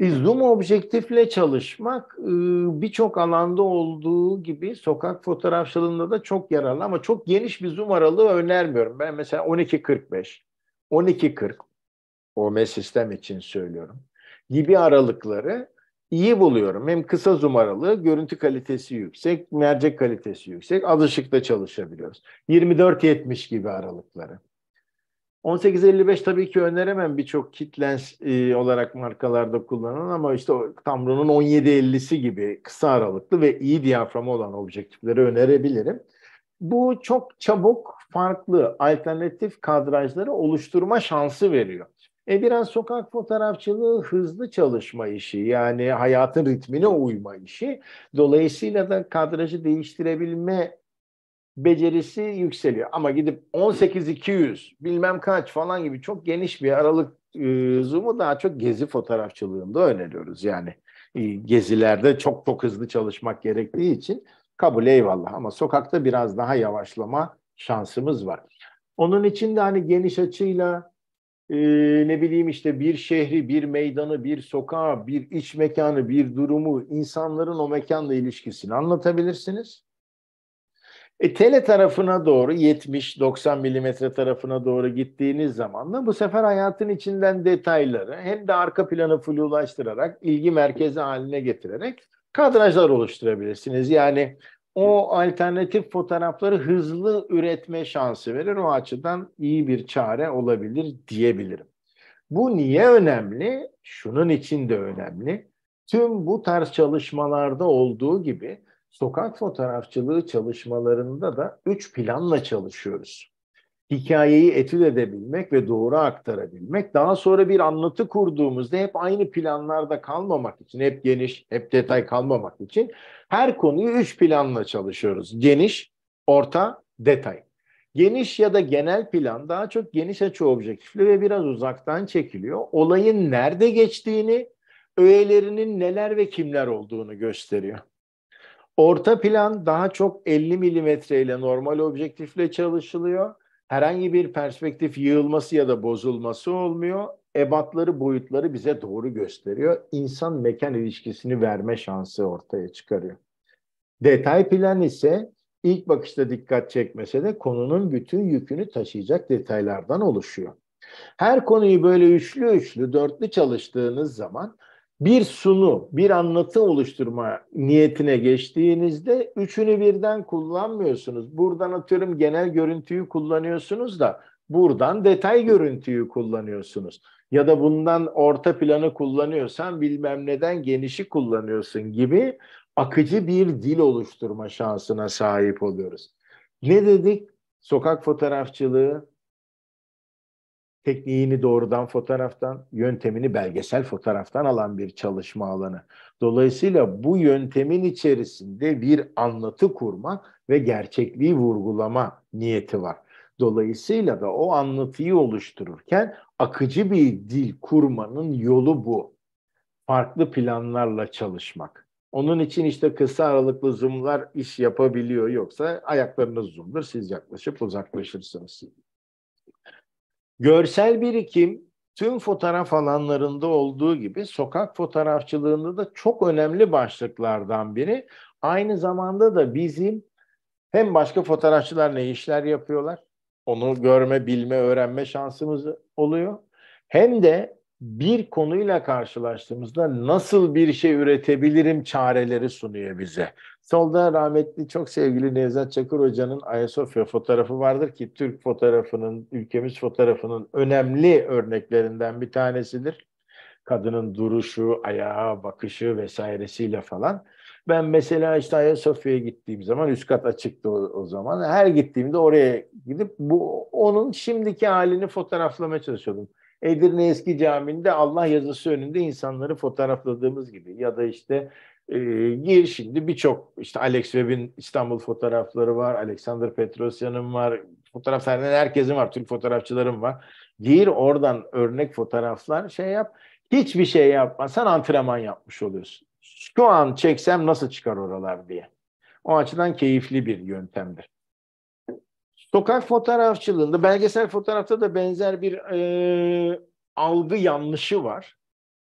Zoom objektifle çalışmak e, birçok alanda olduğu gibi sokak fotoğrafçılığında da çok yararlı ama çok geniş bir zoom aralığı önermiyorum. Ben mesela 12.45, 12.40 OM sistem için söylüyorum gibi aralıkları iyi buluyorum. Hem kısa zoom aralığı, görüntü kalitesi yüksek, mercek kalitesi yüksek, az ışıkta çalışabiliyoruz. 24-70 gibi aralıkları. 1855 tabii ki öneremem birçok kitlenç e, olarak markalarda kullanılan ama işte Tamron'un 1750'si gibi kısa aralıklı ve iyi diyaframı olan objektifleri önerebilirim. Bu çok çabuk farklı alternatif kadrajları oluşturma şansı veriyor. E biraz sokak fotoğrafçılığı hızlı çalışma işi yani hayatın ritmine uyma işi. Dolayısıyla da kadrajı değiştirebilme becerisi yükseliyor. Ama gidip 18-200 bilmem kaç falan gibi çok geniş bir aralık e, zoom'u daha çok gezi fotoğrafçılığında öneriyoruz. Yani e, gezilerde çok çok hızlı çalışmak gerektiği için kabul eyvallah ama sokakta biraz daha yavaşlama şansımız var. Onun için de hani geniş açıyla e, ne bileyim işte bir şehri, bir meydanı, bir sokağı, bir iç mekanı, bir durumu, insanların o mekanla ilişkisini anlatabilirsiniz. E, tele tarafına doğru 70-90 milimetre tarafına doğru gittiğiniz zaman da bu sefer hayatın içinden detayları hem de arka planı ulaştırarak ilgi merkezi haline getirerek kadrajlar oluşturabilirsiniz. Yani o alternatif fotoğrafları hızlı üretme şansı verir. O açıdan iyi bir çare olabilir diyebilirim. Bu niye önemli? Şunun için de önemli. Tüm bu tarz çalışmalarda olduğu gibi sokak fotoğrafçılığı çalışmalarında da üç planla çalışıyoruz. Hikayeyi etüt edebilmek ve doğru aktarabilmek. Daha sonra bir anlatı kurduğumuzda hep aynı planlarda kalmamak için, hep geniş, hep detay kalmamak için her konuyu üç planla çalışıyoruz. Geniş, orta, detay. Geniş ya da genel plan daha çok geniş açı objektifli ve biraz uzaktan çekiliyor. Olayın nerede geçtiğini, öğelerinin neler ve kimler olduğunu gösteriyor. Orta plan daha çok 50 milimetre ile normal objektifle çalışılıyor. Herhangi bir perspektif yığılması ya da bozulması olmuyor. Ebatları, boyutları bize doğru gösteriyor. İnsan mekan ilişkisini verme şansı ortaya çıkarıyor. Detay plan ise ilk bakışta dikkat çekmese de konunun bütün yükünü taşıyacak detaylardan oluşuyor. Her konuyu böyle üçlü üçlü, dörtlü çalıştığınız zaman bir sunu, bir anlatı oluşturma niyetine geçtiğinizde üçünü birden kullanmıyorsunuz. Buradan atıyorum genel görüntüyü kullanıyorsunuz da buradan detay görüntüyü kullanıyorsunuz. Ya da bundan orta planı kullanıyorsan bilmem neden genişi kullanıyorsun gibi akıcı bir dil oluşturma şansına sahip oluyoruz. Ne dedik? Sokak fotoğrafçılığı tekniğini doğrudan fotoğraftan, yöntemini belgesel fotoğraftan alan bir çalışma alanı. Dolayısıyla bu yöntemin içerisinde bir anlatı kurma ve gerçekliği vurgulama niyeti var. Dolayısıyla da o anlatıyı oluştururken akıcı bir dil kurmanın yolu bu. Farklı planlarla çalışmak. Onun için işte kısa aralıklı zoomlar iş yapabiliyor yoksa ayaklarınız zoomdur siz yaklaşıp uzaklaşırsınız. Görsel birikim tüm fotoğraf alanlarında olduğu gibi sokak fotoğrafçılığında da çok önemli başlıklardan biri. Aynı zamanda da bizim hem başka fotoğrafçılar ne işler yapıyorlar, onu görme, bilme, öğrenme şansımız oluyor. Hem de bir konuyla karşılaştığımızda nasıl bir şey üretebilirim çareleri sunuyor bize. Solda rahmetli çok sevgili Nevzat Çakır Hoca'nın Ayasofya fotoğrafı vardır ki Türk fotoğrafının, ülkemiz fotoğrafının önemli örneklerinden bir tanesidir. Kadının duruşu, ayağa bakışı vesairesiyle falan. Ben mesela işte Ayasofya'ya gittiğim zaman üst kat açıktı o, o zaman. Her gittiğimde oraya gidip bu onun şimdiki halini fotoğraflamaya çalışıyordum. Edirne Eski Camii'nde Allah yazısı önünde insanları fotoğrafladığımız gibi ya da işte ee, gir şimdi birçok işte Alex Webb'in İstanbul fotoğrafları var, Alexander Petrosyan'ın var, fotoğraf senden herkesin var, Türk fotoğrafçılarım var. Gir oradan örnek fotoğraflar şey yap. Hiçbir şey yapmasan antrenman yapmış oluyorsun. Şu an çeksem nasıl çıkar oralar diye. O açıdan keyifli bir yöntemdir. Sokak fotoğrafçılığında, belgesel fotoğrafta da benzer bir e, algı yanlışı var.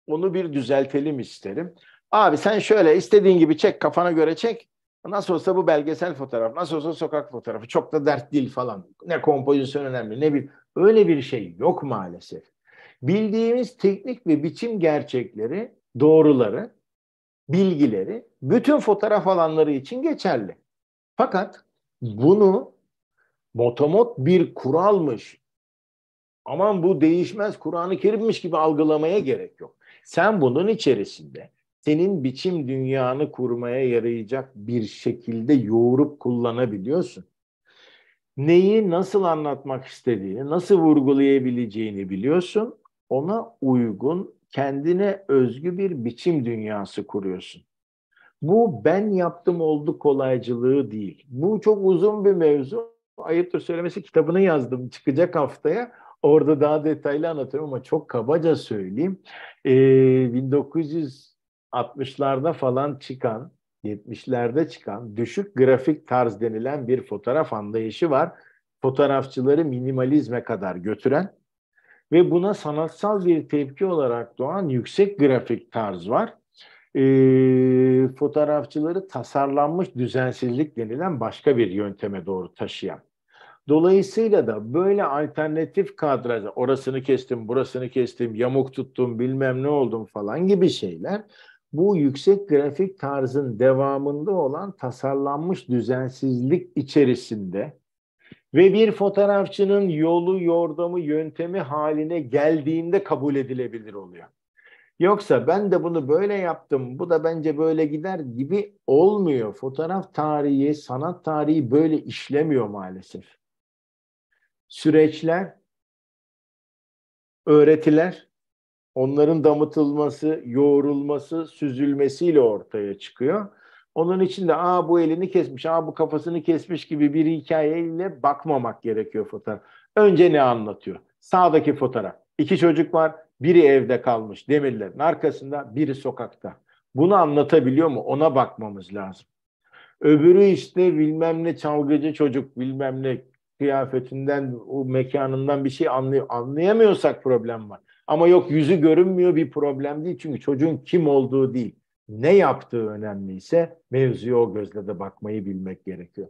Onu bir düzeltelim isterim. Abi sen şöyle istediğin gibi çek kafana göre çek. Nasıl olsa bu belgesel fotoğraf, nasıl olsa sokak fotoğrafı. Çok da dert değil falan. Ne kompozisyon önemli ne bir. Öyle bir şey yok maalesef. Bildiğimiz teknik ve biçim gerçekleri, doğruları, bilgileri bütün fotoğraf alanları için geçerli. Fakat bunu motomot bir kuralmış, aman bu değişmez Kur'an-ı Kerim'miş gibi algılamaya gerek yok. Sen bunun içerisinde senin biçim dünyanı kurmaya yarayacak bir şekilde yoğurup kullanabiliyorsun. Neyi nasıl anlatmak istediğini, nasıl vurgulayabileceğini biliyorsun. Ona uygun, kendine özgü bir biçim dünyası kuruyorsun. Bu ben yaptım oldu kolaycılığı değil. Bu çok uzun bir mevzu. Ayıptır söylemesi kitabını yazdım. Çıkacak haftaya. Orada daha detaylı anlatıyorum ama çok kabaca söyleyeyim. Ee, 1900 60'larda falan çıkan, 70'lerde çıkan düşük grafik tarz denilen bir fotoğraf anlayışı var. Fotoğrafçıları minimalizme kadar götüren ve buna sanatsal bir tepki olarak doğan yüksek grafik tarz var. Ee, fotoğrafçıları tasarlanmış düzensizlik denilen başka bir yönteme doğru taşıyan. Dolayısıyla da böyle alternatif kadraja orasını kestim, burasını kestim, yamuk tuttum, bilmem ne oldum falan gibi şeyler bu yüksek grafik tarzın devamında olan tasarlanmış düzensizlik içerisinde ve bir fotoğrafçının yolu, yordamı, yöntemi haline geldiğinde kabul edilebilir oluyor. Yoksa ben de bunu böyle yaptım, bu da bence böyle gider gibi olmuyor. Fotoğraf tarihi, sanat tarihi böyle işlemiyor maalesef. Süreçler, öğretiler onların damıtılması, yoğrulması, süzülmesiyle ortaya çıkıyor. Onun için de aa bu elini kesmiş, aa bu kafasını kesmiş gibi bir hikayeyle bakmamak gerekiyor fotoğraf. Önce ne anlatıyor? Sağdaki fotoğraf. İki çocuk var, biri evde kalmış demirlerin arkasında, biri sokakta. Bunu anlatabiliyor mu? Ona bakmamız lazım. Öbürü işte bilmem ne çalgıcı çocuk, bilmem ne kıyafetinden, o mekanından bir şey anlay anlayamıyorsak problem var. Ama yok yüzü görünmüyor bir problem değil. Çünkü çocuğun kim olduğu değil. Ne yaptığı önemliyse mevzuya o gözle de bakmayı bilmek gerekiyor.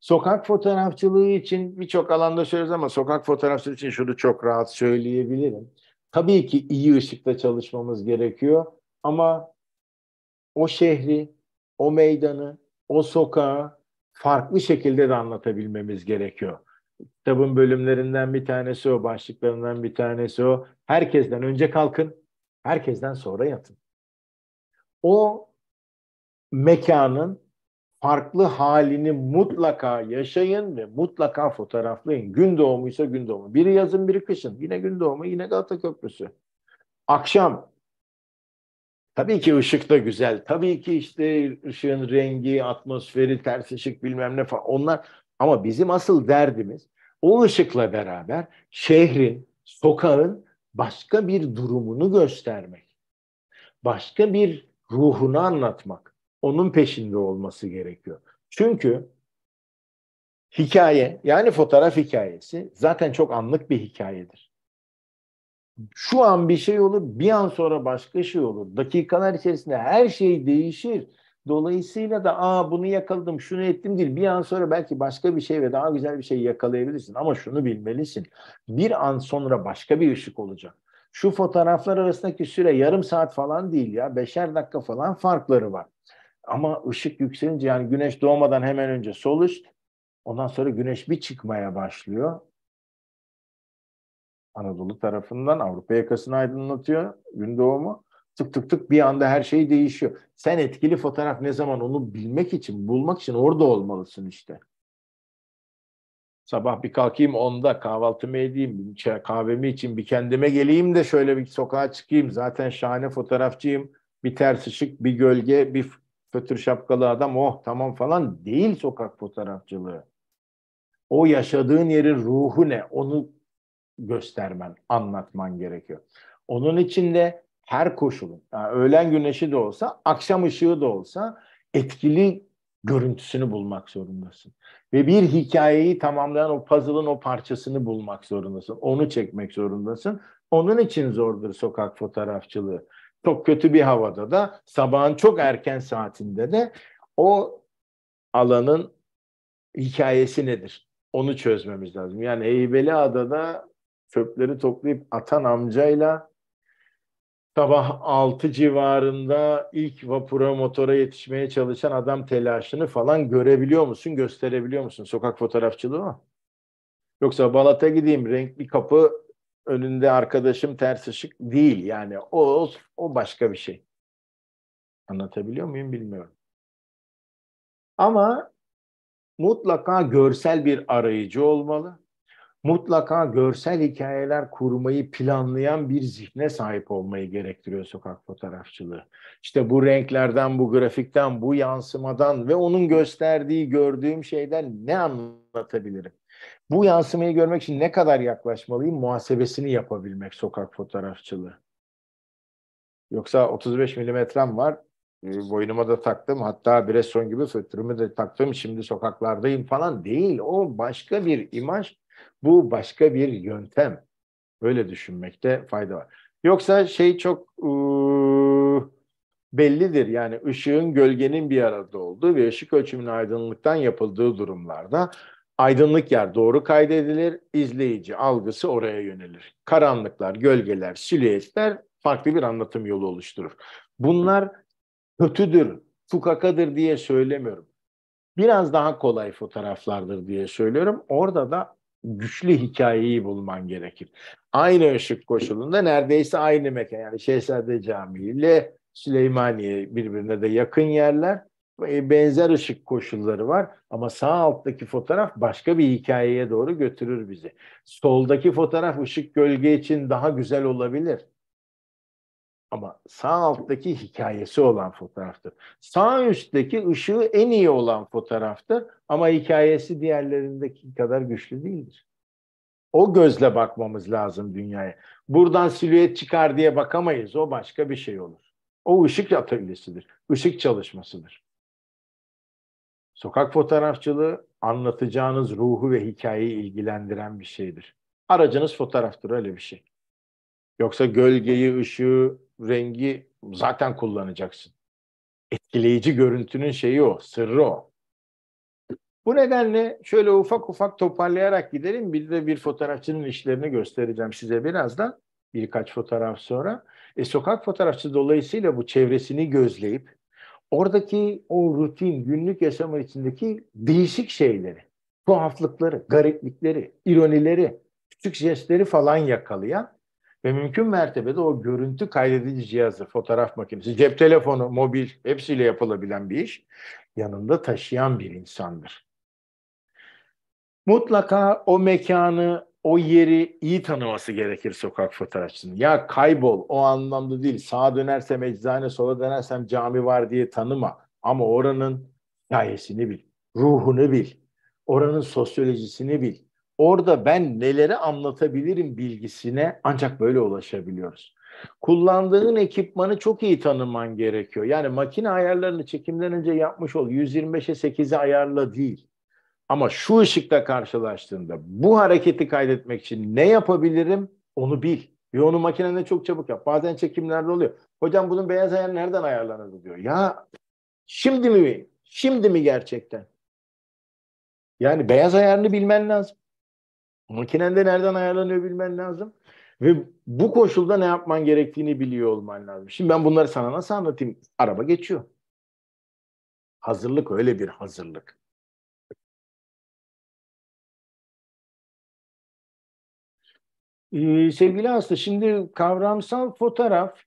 Sokak fotoğrafçılığı için birçok alanda söylüyoruz ama sokak fotoğrafçılığı için şunu çok rahat söyleyebilirim. Tabii ki iyi ışıkta çalışmamız gerekiyor ama o şehri, o meydanı, o sokağı farklı şekilde de anlatabilmemiz gerekiyor. Kitabın bölümlerinden bir tanesi o, başlıklarından bir tanesi o. Herkesten önce kalkın, herkesten sonra yatın. O mekanın farklı halini mutlaka yaşayın ve mutlaka fotoğraflayın. Gün doğumuysa gün doğumu. Biri yazın, biri kışın. Yine gün doğumu, yine Galata Köprüsü. Akşam Tabii ki ışık da güzel. Tabii ki işte ışığın rengi, atmosferi, ters ışık bilmem ne falan. Onlar ama bizim asıl derdimiz o ışıkla beraber şehrin, sokağın başka bir durumunu göstermek. Başka bir ruhunu anlatmak. Onun peşinde olması gerekiyor. Çünkü hikaye yani fotoğraf hikayesi zaten çok anlık bir hikayedir. Şu an bir şey olur, bir an sonra başka şey olur. Dakikalar içerisinde her şey değişir Dolayısıyla da aa bunu yakaladım, şunu ettim değil. Bir an sonra belki başka bir şey ve daha güzel bir şey yakalayabilirsin. Ama şunu bilmelisin. Bir an sonra başka bir ışık olacak. Şu fotoğraflar arasındaki süre yarım saat falan değil ya. Beşer dakika falan farkları var. Ama ışık yükselince yani güneş doğmadan hemen önce sol üst. Ondan sonra güneş bir çıkmaya başlıyor. Anadolu tarafından Avrupa yakasını aydınlatıyor gün doğumu tık tık tık bir anda her şey değişiyor. Sen etkili fotoğraf ne zaman onu bilmek için, bulmak için orada olmalısın işte. Sabah bir kalkayım onda kahvaltımı edeyim, kahvemi için bir kendime geleyim de şöyle bir sokağa çıkayım. Zaten şahane fotoğrafçıyım. Bir ters ışık, bir gölge, bir fötür şapkalı adam oh tamam falan değil sokak fotoğrafçılığı. O yaşadığın yerin ruhu ne onu göstermen, anlatman gerekiyor. Onun için de her koşulun yani öğlen güneşi de olsa, akşam ışığı da olsa etkili görüntüsünü bulmak zorundasın. Ve bir hikayeyi tamamlayan o puzzle'ın o parçasını bulmak zorundasın. Onu çekmek zorundasın. Onun için zordur sokak fotoğrafçılığı. Çok kötü bir havada da sabahın çok erken saatinde de o alanın hikayesi nedir? Onu çözmemiz lazım. Yani Adada çöpleri toplayıp atan amcayla Sabah 6 civarında ilk vapura motora yetişmeye çalışan adam telaşını falan görebiliyor musun, gösterebiliyor musun? Sokak fotoğrafçılığı mı? Yoksa Balat'a gideyim renkli kapı önünde arkadaşım ters ışık değil yani o, o başka bir şey. Anlatabiliyor muyum bilmiyorum. Ama mutlaka görsel bir arayıcı olmalı mutlaka görsel hikayeler kurmayı planlayan bir zihne sahip olmayı gerektiriyor sokak fotoğrafçılığı. İşte bu renklerden, bu grafikten, bu yansımadan ve onun gösterdiği, gördüğüm şeyden ne anlatabilirim? Bu yansımayı görmek için ne kadar yaklaşmalıyım? Muhasebesini yapabilmek sokak fotoğrafçılığı. Yoksa 35 milimetrem var, e, boynuma da taktım. Hatta bir Bresson gibi fötürümü de taktım. Şimdi sokaklardayım falan değil. O başka bir imaj bu başka bir yöntem. Öyle düşünmekte fayda var. Yoksa şey çok ıı, bellidir. Yani ışığın gölgenin bir arada olduğu ve ışık ölçümünün aydınlıktan yapıldığı durumlarda aydınlık yer doğru kaydedilir, izleyici algısı oraya yönelir. Karanlıklar, gölgeler, silüetler farklı bir anlatım yolu oluşturur. Bunlar kötüdür, fukakadır diye söylemiyorum. Biraz daha kolay fotoğraflardır diye söylüyorum. Orada da güçlü hikayeyi bulman gerekir. Aynı ışık koşulunda neredeyse aynı mekan yani Şehzade Camii ile Süleymaniye birbirine de yakın yerler. E, benzer ışık koşulları var ama sağ alttaki fotoğraf başka bir hikayeye doğru götürür bizi. Soldaki fotoğraf ışık gölge için daha güzel olabilir. Ama sağ alttaki hikayesi olan fotoğraftır. Sağ üstteki ışığı en iyi olan fotoğraftır ama hikayesi diğerlerindeki kadar güçlü değildir. O gözle bakmamız lazım dünyaya. Buradan silüet çıkar diye bakamayız. O başka bir şey olur. O ışık atölyesidir. Işık çalışmasıdır. Sokak fotoğrafçılığı anlatacağınız ruhu ve hikayeyi ilgilendiren bir şeydir. Aracınız fotoğraftır öyle bir şey. Yoksa gölgeyi, ışığı, rengi zaten kullanacaksın. Etkileyici görüntünün şeyi o, sırrı o. Bu nedenle şöyle ufak ufak toparlayarak gidelim. Bir de bir fotoğrafçının işlerini göstereceğim size birazdan. Birkaç fotoğraf sonra. E, sokak fotoğrafçı dolayısıyla bu çevresini gözleyip oradaki o rutin günlük yaşamın içindeki değişik şeyleri, tuhaflıkları, gariplikleri, ironileri, küçük jestleri falan yakalayan ve mümkün mertebede o görüntü kaydedici cihazı, fotoğraf makinesi, cep telefonu, mobil hepsiyle yapılabilen bir iş yanında taşıyan bir insandır. Mutlaka o mekanı, o yeri iyi tanıması gerekir sokak fotoğrafçının. Ya kaybol o anlamda değil. Sağa dönersem eczane, sola dönersem cami var diye tanıma. Ama oranın hikayesini bil, ruhunu bil, oranın sosyolojisini bil, orada ben neleri anlatabilirim bilgisine ancak böyle ulaşabiliyoruz. Kullandığın ekipmanı çok iyi tanıman gerekiyor. Yani makine ayarlarını çekimden önce yapmış ol. 125'e 8'i ayarla değil. Ama şu ışıkta karşılaştığında bu hareketi kaydetmek için ne yapabilirim onu bil. Ve onu makinede çok çabuk yap. Bazen çekimlerde oluyor. Hocam bunun beyaz ayarı nereden ayarlanır diyor. Ya şimdi mi? Şimdi mi gerçekten? Yani beyaz ayarını bilmen lazım. Makinende nereden ayarlanıyor bilmen lazım. Ve bu koşulda ne yapman gerektiğini biliyor olman lazım. Şimdi ben bunları sana nasıl anlatayım? Araba geçiyor. Hazırlık öyle bir hazırlık. Ee, sevgili Aslı, şimdi kavramsal fotoğraf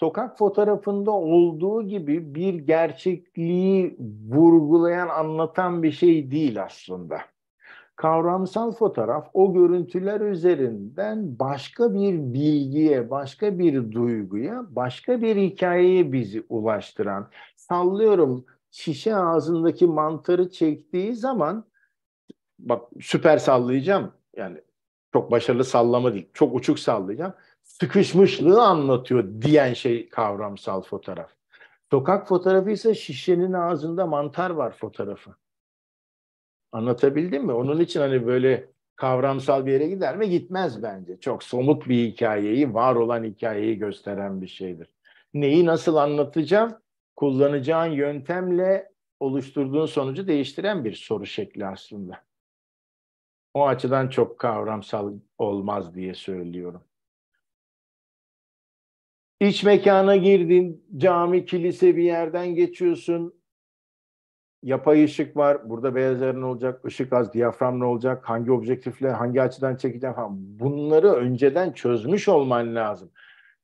sokak fotoğrafında olduğu gibi bir gerçekliği vurgulayan, anlatan bir şey değil aslında. Kavramsal fotoğraf o görüntüler üzerinden başka bir bilgiye, başka bir duyguya, başka bir hikayeye bizi ulaştıran. Sallıyorum şişe ağzındaki mantarı çektiği zaman bak süper sallayacağım. Yani çok başarılı sallama değil. Çok uçuk sallayacağım sıkışmışlığı anlatıyor diyen şey kavramsal fotoğraf. Sokak fotoğrafı ise şişenin ağzında mantar var fotoğrafı. Anlatabildim mi? Onun için hani böyle kavramsal bir yere gider mi? Gitmez bence. Çok somut bir hikayeyi, var olan hikayeyi gösteren bir şeydir. Neyi nasıl anlatacağım? Kullanacağın yöntemle oluşturduğun sonucu değiştiren bir soru şekli aslında. O açıdan çok kavramsal olmaz diye söylüyorum. İç mekana girdin, cami, kilise bir yerden geçiyorsun. Yapay ışık var. Burada beyazların olacak, ışık az, diyafram ne olacak, hangi objektifle, hangi açıdan çekeceğim falan. Bunları önceden çözmüş olman lazım.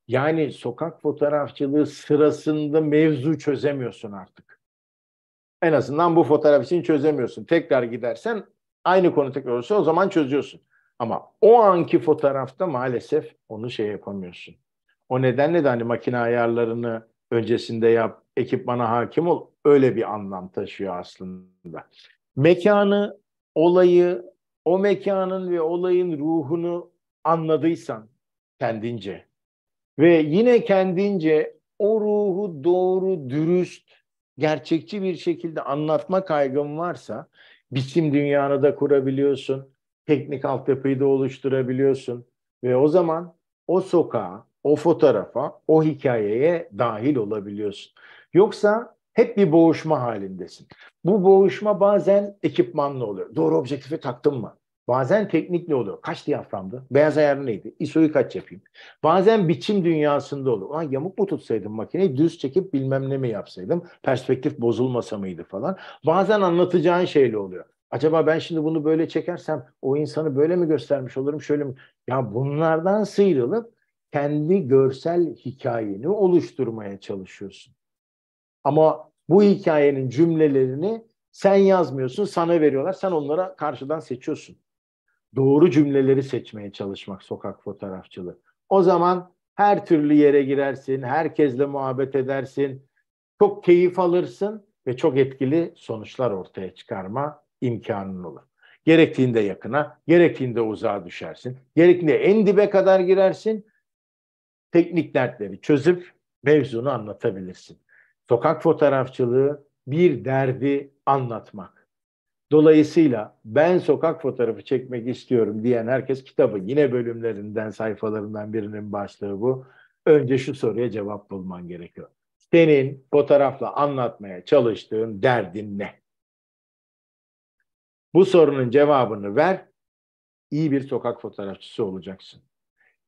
Yani sokak fotoğrafçılığı sırasında mevzu çözemiyorsun artık. En azından bu fotoğraf için çözemiyorsun. Tekrar gidersen aynı konu tekrar olursa o zaman çözüyorsun. Ama o anki fotoğrafta maalesef onu şey yapamıyorsun. O nedenle de hani makine ayarlarını öncesinde yap, ekipmana hakim ol. Öyle bir anlam taşıyor aslında. Mekanı, olayı, o mekanın ve olayın ruhunu anladıysan kendince ve yine kendince o ruhu doğru, dürüst, gerçekçi bir şekilde anlatma kaygın varsa biçim dünyanı da kurabiliyorsun, teknik altyapıyı da oluşturabiliyorsun ve o zaman o sokağa, o fotoğrafa, o hikayeye dahil olabiliyorsun. Yoksa hep bir boğuşma halindesin. Bu boğuşma bazen ekipmanla oluyor. Doğru objektifi taktın mı? Bazen teknikle oluyor. Kaç diyaframdı? Beyaz ayarı neydi? ISO'yu kaç yapayım? Bazen biçim dünyasında olur. Ulan yamuk mu tutsaydım makineyi düz çekip bilmem ne mi yapsaydım? Perspektif bozulmasa mıydı falan. Bazen anlatacağın şeyle oluyor. Acaba ben şimdi bunu böyle çekersem o insanı böyle mi göstermiş olurum? Şöyle mi? Ya bunlardan sıyrılıp kendi görsel hikayeni oluşturmaya çalışıyorsun. Ama bu hikayenin cümlelerini sen yazmıyorsun, sana veriyorlar. Sen onlara karşıdan seçiyorsun. Doğru cümleleri seçmeye çalışmak sokak fotoğrafçılığı. O zaman her türlü yere girersin, herkesle muhabbet edersin, çok keyif alırsın ve çok etkili sonuçlar ortaya çıkarma imkanın olur. Gerektiğinde yakına, gerektiğinde uzağa düşersin. Gerektiğinde en dibe kadar girersin, teknik dertleri çözüp mevzunu anlatabilirsin. Sokak fotoğrafçılığı bir derdi anlatmak. Dolayısıyla ben sokak fotoğrafı çekmek istiyorum diyen herkes kitabı yine bölümlerinden sayfalarından birinin başlığı bu. Önce şu soruya cevap bulman gerekiyor. Senin fotoğrafla anlatmaya çalıştığın derdin ne? Bu sorunun cevabını ver. İyi bir sokak fotoğrafçısı olacaksın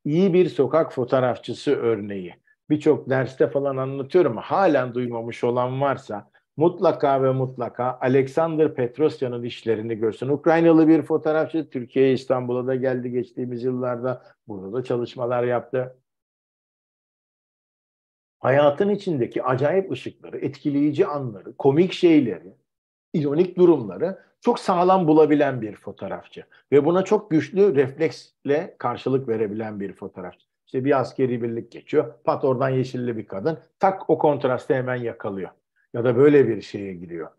iyi bir sokak fotoğrafçısı örneği. Birçok derste falan anlatıyorum. Halen duymamış olan varsa mutlaka ve mutlaka Alexander Petrosyan'ın işlerini görsün. Ukraynalı bir fotoğrafçı Türkiye'ye İstanbul'a da geldi geçtiğimiz yıllarda. Burada da çalışmalar yaptı. Hayatın içindeki acayip ışıkları, etkileyici anları, komik şeyleri, ironik durumları çok sağlam bulabilen bir fotoğrafçı. Ve buna çok güçlü refleksle karşılık verebilen bir fotoğrafçı. İşte bir askeri birlik geçiyor. Pat oradan yeşilli bir kadın. Tak o kontrastı hemen yakalıyor. Ya da böyle bir şeye giriyor.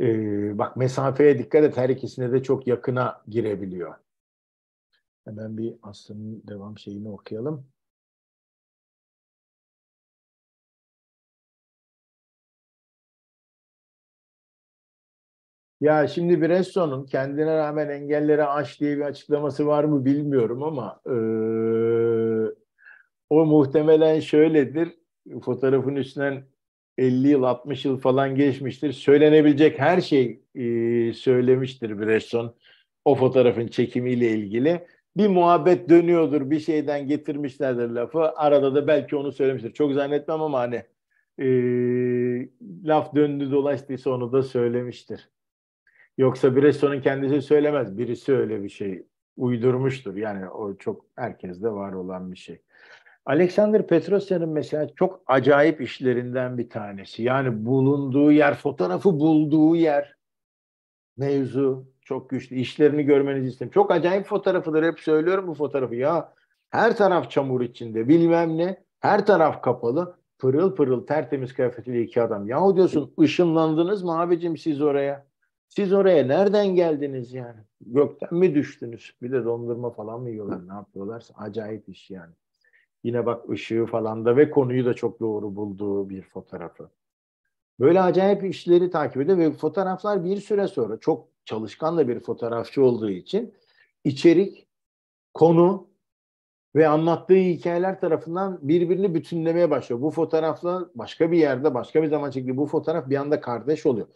Ee, bak mesafeye dikkat et. Her ikisine de çok yakına girebiliyor. Hemen bir Aslı'nın devam şeyini okuyalım. Ya şimdi Bresson'un kendine rağmen engellere aç diye bir açıklaması var mı bilmiyorum ama e, o muhtemelen şöyledir. Fotoğrafın üstünden 50 yıl 60 yıl falan geçmiştir. Söylenebilecek her şey e, söylemiştir Bresson o fotoğrafın çekimiyle ilgili. Bir muhabbet dönüyordur bir şeyden getirmişlerdir lafı. Arada da belki onu söylemiştir. Çok zannetmem ama hani e, laf döndü dolaştıysa onu da söylemiştir. Yoksa birisi onun kendisi söylemez. Birisi öyle bir şey uydurmuştur. Yani o çok herkeste var olan bir şey. Alexander Petrosyan'ın mesela çok acayip işlerinden bir tanesi. Yani bulunduğu yer, fotoğrafı bulduğu yer mevzu çok güçlü. İşlerini görmenizi isterim. Çok acayip fotoğrafıdır. Hep söylüyorum bu fotoğrafı. Ya her taraf çamur içinde bilmem ne. Her taraf kapalı. Pırıl pırıl tertemiz kıyafetli iki adam. Yahu diyorsun ışınlandınız mı abicim siz oraya? Siz oraya nereden geldiniz yani? Gökten mi düştünüz? Bir de dondurma falan mı yiyorlar? Ne yapıyorlarsa acayip iş yani. Yine bak ışığı falan da ve konuyu da çok doğru bulduğu bir fotoğrafı. Böyle acayip işleri takip ediyor ve fotoğraflar bir süre sonra çok çalışkan da bir fotoğrafçı olduğu için içerik, konu ve anlattığı hikayeler tarafından birbirini bütünlemeye başlıyor. Bu fotoğrafla başka bir yerde, başka bir zaman çekildi. Bu fotoğraf bir anda kardeş oluyor.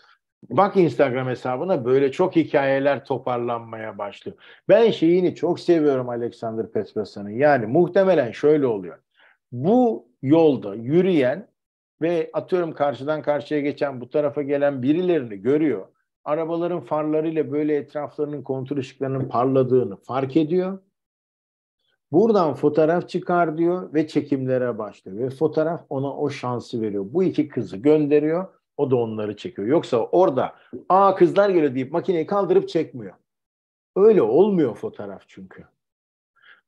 Bak Instagram hesabına böyle çok hikayeler toparlanmaya başlıyor. Ben şeyini çok seviyorum Alexander Petras'ın. Yani muhtemelen şöyle oluyor. Bu yolda yürüyen ve atıyorum karşıdan karşıya geçen bu tarafa gelen birilerini görüyor. Arabaların farlarıyla böyle etraflarının kontur ışıklarının parladığını fark ediyor. Buradan fotoğraf çıkar diyor ve çekimlere başlıyor. Ve fotoğraf ona o şansı veriyor. Bu iki kızı gönderiyor o da onları çekiyor. Yoksa orada aa kızlar geliyor deyip makineyi kaldırıp çekmiyor. Öyle olmuyor fotoğraf çünkü.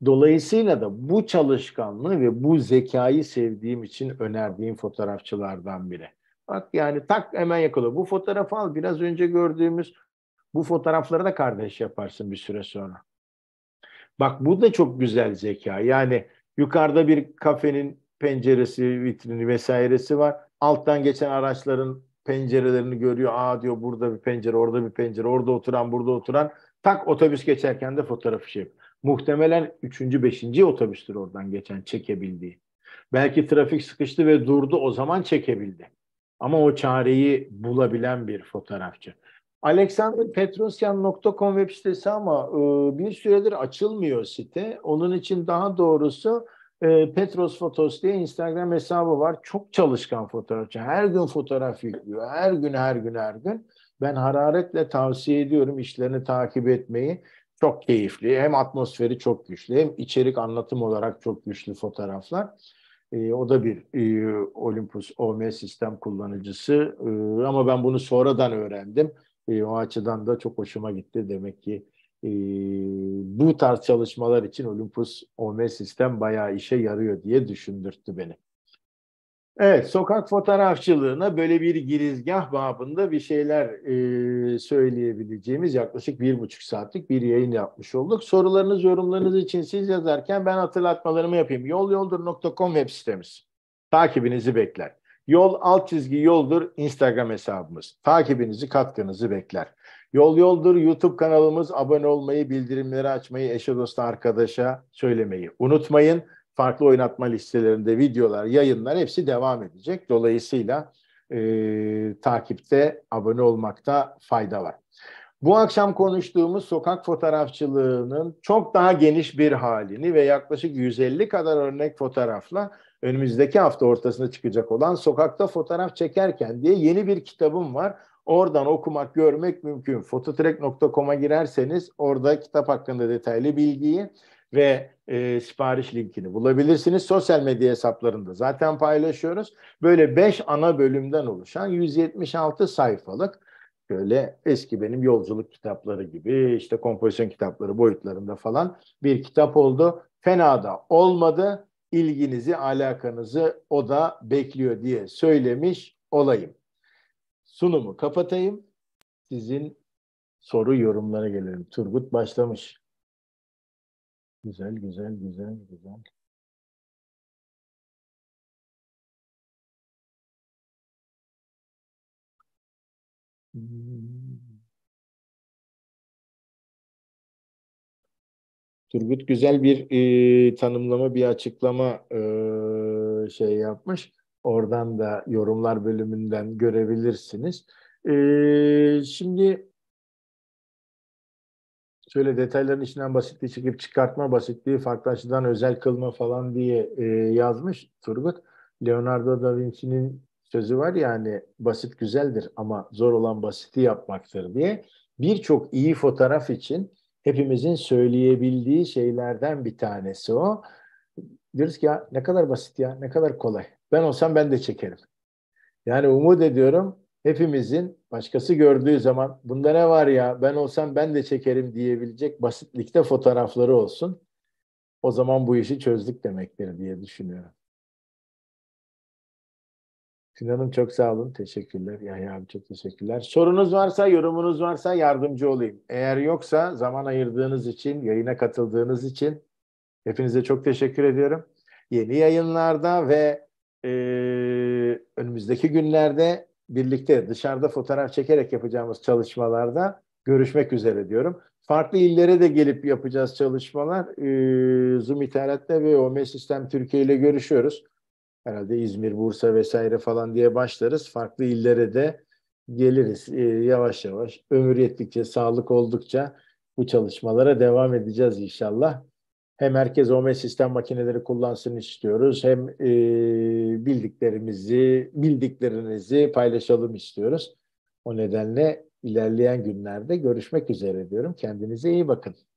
Dolayısıyla da bu çalışkanlığı ve bu zekayı sevdiğim için önerdiğim fotoğrafçılardan biri. Bak yani tak hemen yakala. Bu fotoğrafı al biraz önce gördüğümüz bu fotoğrafları da kardeş yaparsın bir süre sonra. Bak bu da çok güzel zeka. Yani yukarıda bir kafenin penceresi, vitrini vesairesi var alttan geçen araçların pencerelerini görüyor. Aa diyor burada bir pencere, orada bir pencere, orada oturan, burada oturan. Tak otobüs geçerken de fotoğrafı şey. Muhtemelen 3. 5. otobüstür oradan geçen çekebildiği. Belki trafik sıkıştı ve durdu o zaman çekebildi. Ama o çareyi bulabilen bir fotoğrafçı. alexanderpetrosyan.com web sitesi ama e, bir süredir açılmıyor site. Onun için daha doğrusu ee, Petros Fotos diye Instagram hesabı var. Çok çalışkan fotoğrafçı. Her gün fotoğraf yüklüyor. Her gün, her gün, her gün. Ben hararetle tavsiye ediyorum işlerini takip etmeyi. Çok keyifli. Hem atmosferi çok güçlü hem içerik anlatım olarak çok güçlü fotoğraflar. E, o da bir e, Olympus OM sistem kullanıcısı e, ama ben bunu sonradan öğrendim. E, o açıdan da çok hoşuma gitti. Demek ki e, bu tarz çalışmalar için Olympus OM sistem bayağı işe yarıyor diye düşündürttü beni. Evet, sokak fotoğrafçılığına böyle bir girizgah babında bir şeyler e, söyleyebileceğimiz yaklaşık bir buçuk saatlik bir yayın yapmış olduk. Sorularınız, yorumlarınız için siz yazarken ben hatırlatmalarımı yapayım. Yolyoldur.com web sitemiz. Takibinizi bekler. Yol alt çizgi yoldur Instagram hesabımız. Takibinizi, katkınızı bekler. Yol Yoldur YouTube kanalımız abone olmayı, bildirimleri açmayı, eşe dosta arkadaşa söylemeyi unutmayın. Farklı oynatma listelerinde videolar, yayınlar hepsi devam edecek. Dolayısıyla e, takipte, abone olmakta fayda var. Bu akşam konuştuğumuz sokak fotoğrafçılığının çok daha geniş bir halini ve yaklaşık 150 kadar örnek fotoğrafla önümüzdeki hafta ortasına çıkacak olan Sokakta Fotoğraf Çekerken diye yeni bir kitabım var. Oradan okumak, görmek mümkün. Fototrek.com'a girerseniz orada kitap hakkında detaylı bilgiyi ve e, sipariş linkini bulabilirsiniz. Sosyal medya hesaplarında zaten paylaşıyoruz. Böyle 5 ana bölümden oluşan 176 sayfalık böyle eski benim yolculuk kitapları gibi işte kompozisyon kitapları boyutlarında falan bir kitap oldu. Fena da olmadı. İlginizi, alakanızı o da bekliyor diye söylemiş olayım sunumu kapatayım. Sizin soru yorumlara gelelim. Turgut başlamış. Güzel, güzel, güzel, güzel. Turgut güzel bir e, tanımlama, bir açıklama e, şey yapmış. Oradan da yorumlar bölümünden görebilirsiniz. Ee, şimdi şöyle detayların içinden basitliği çekip çıkartma basitliği farklı açıdan özel kılma falan diye e, yazmış Turgut. Leonardo da Vinci'nin sözü var yani basit güzeldir ama zor olan basiti yapmaktır diye. Birçok iyi fotoğraf için hepimizin söyleyebildiği şeylerden bir tanesi o. Diyoruz ki ya ne kadar basit ya, ne kadar kolay. Ben olsam ben de çekerim. Yani umut ediyorum hepimizin başkası gördüğü zaman bunda ne var ya ben olsam ben de çekerim diyebilecek basitlikte fotoğrafları olsun. O zaman bu işi çözdük demektir diye düşünüyorum. Sinan'ım çok sağ olun. Teşekkürler. Yahya abi çok teşekkürler. Sorunuz varsa, yorumunuz varsa yardımcı olayım. Eğer yoksa zaman ayırdığınız için, yayına katıldığınız için hepinize çok teşekkür ediyorum. Yeni yayınlarda ve e, önümüzdeki günlerde birlikte dışarıda fotoğraf çekerek yapacağımız çalışmalarda görüşmek üzere diyorum. Farklı illere de gelip yapacağız çalışmalar. E, Zoom İthalat'ta ve OME Sistem Türkiye ile görüşüyoruz. Herhalde İzmir, Bursa vesaire falan diye başlarız. Farklı illere de geliriz e, yavaş yavaş. Ömür yettikçe, sağlık oldukça bu çalışmalara devam edeceğiz inşallah hem herkes OMS sistem makineleri kullansın istiyoruz hem e, bildiklerimizi, bildiklerinizi paylaşalım istiyoruz. O nedenle ilerleyen günlerde görüşmek üzere diyorum. Kendinize iyi bakın.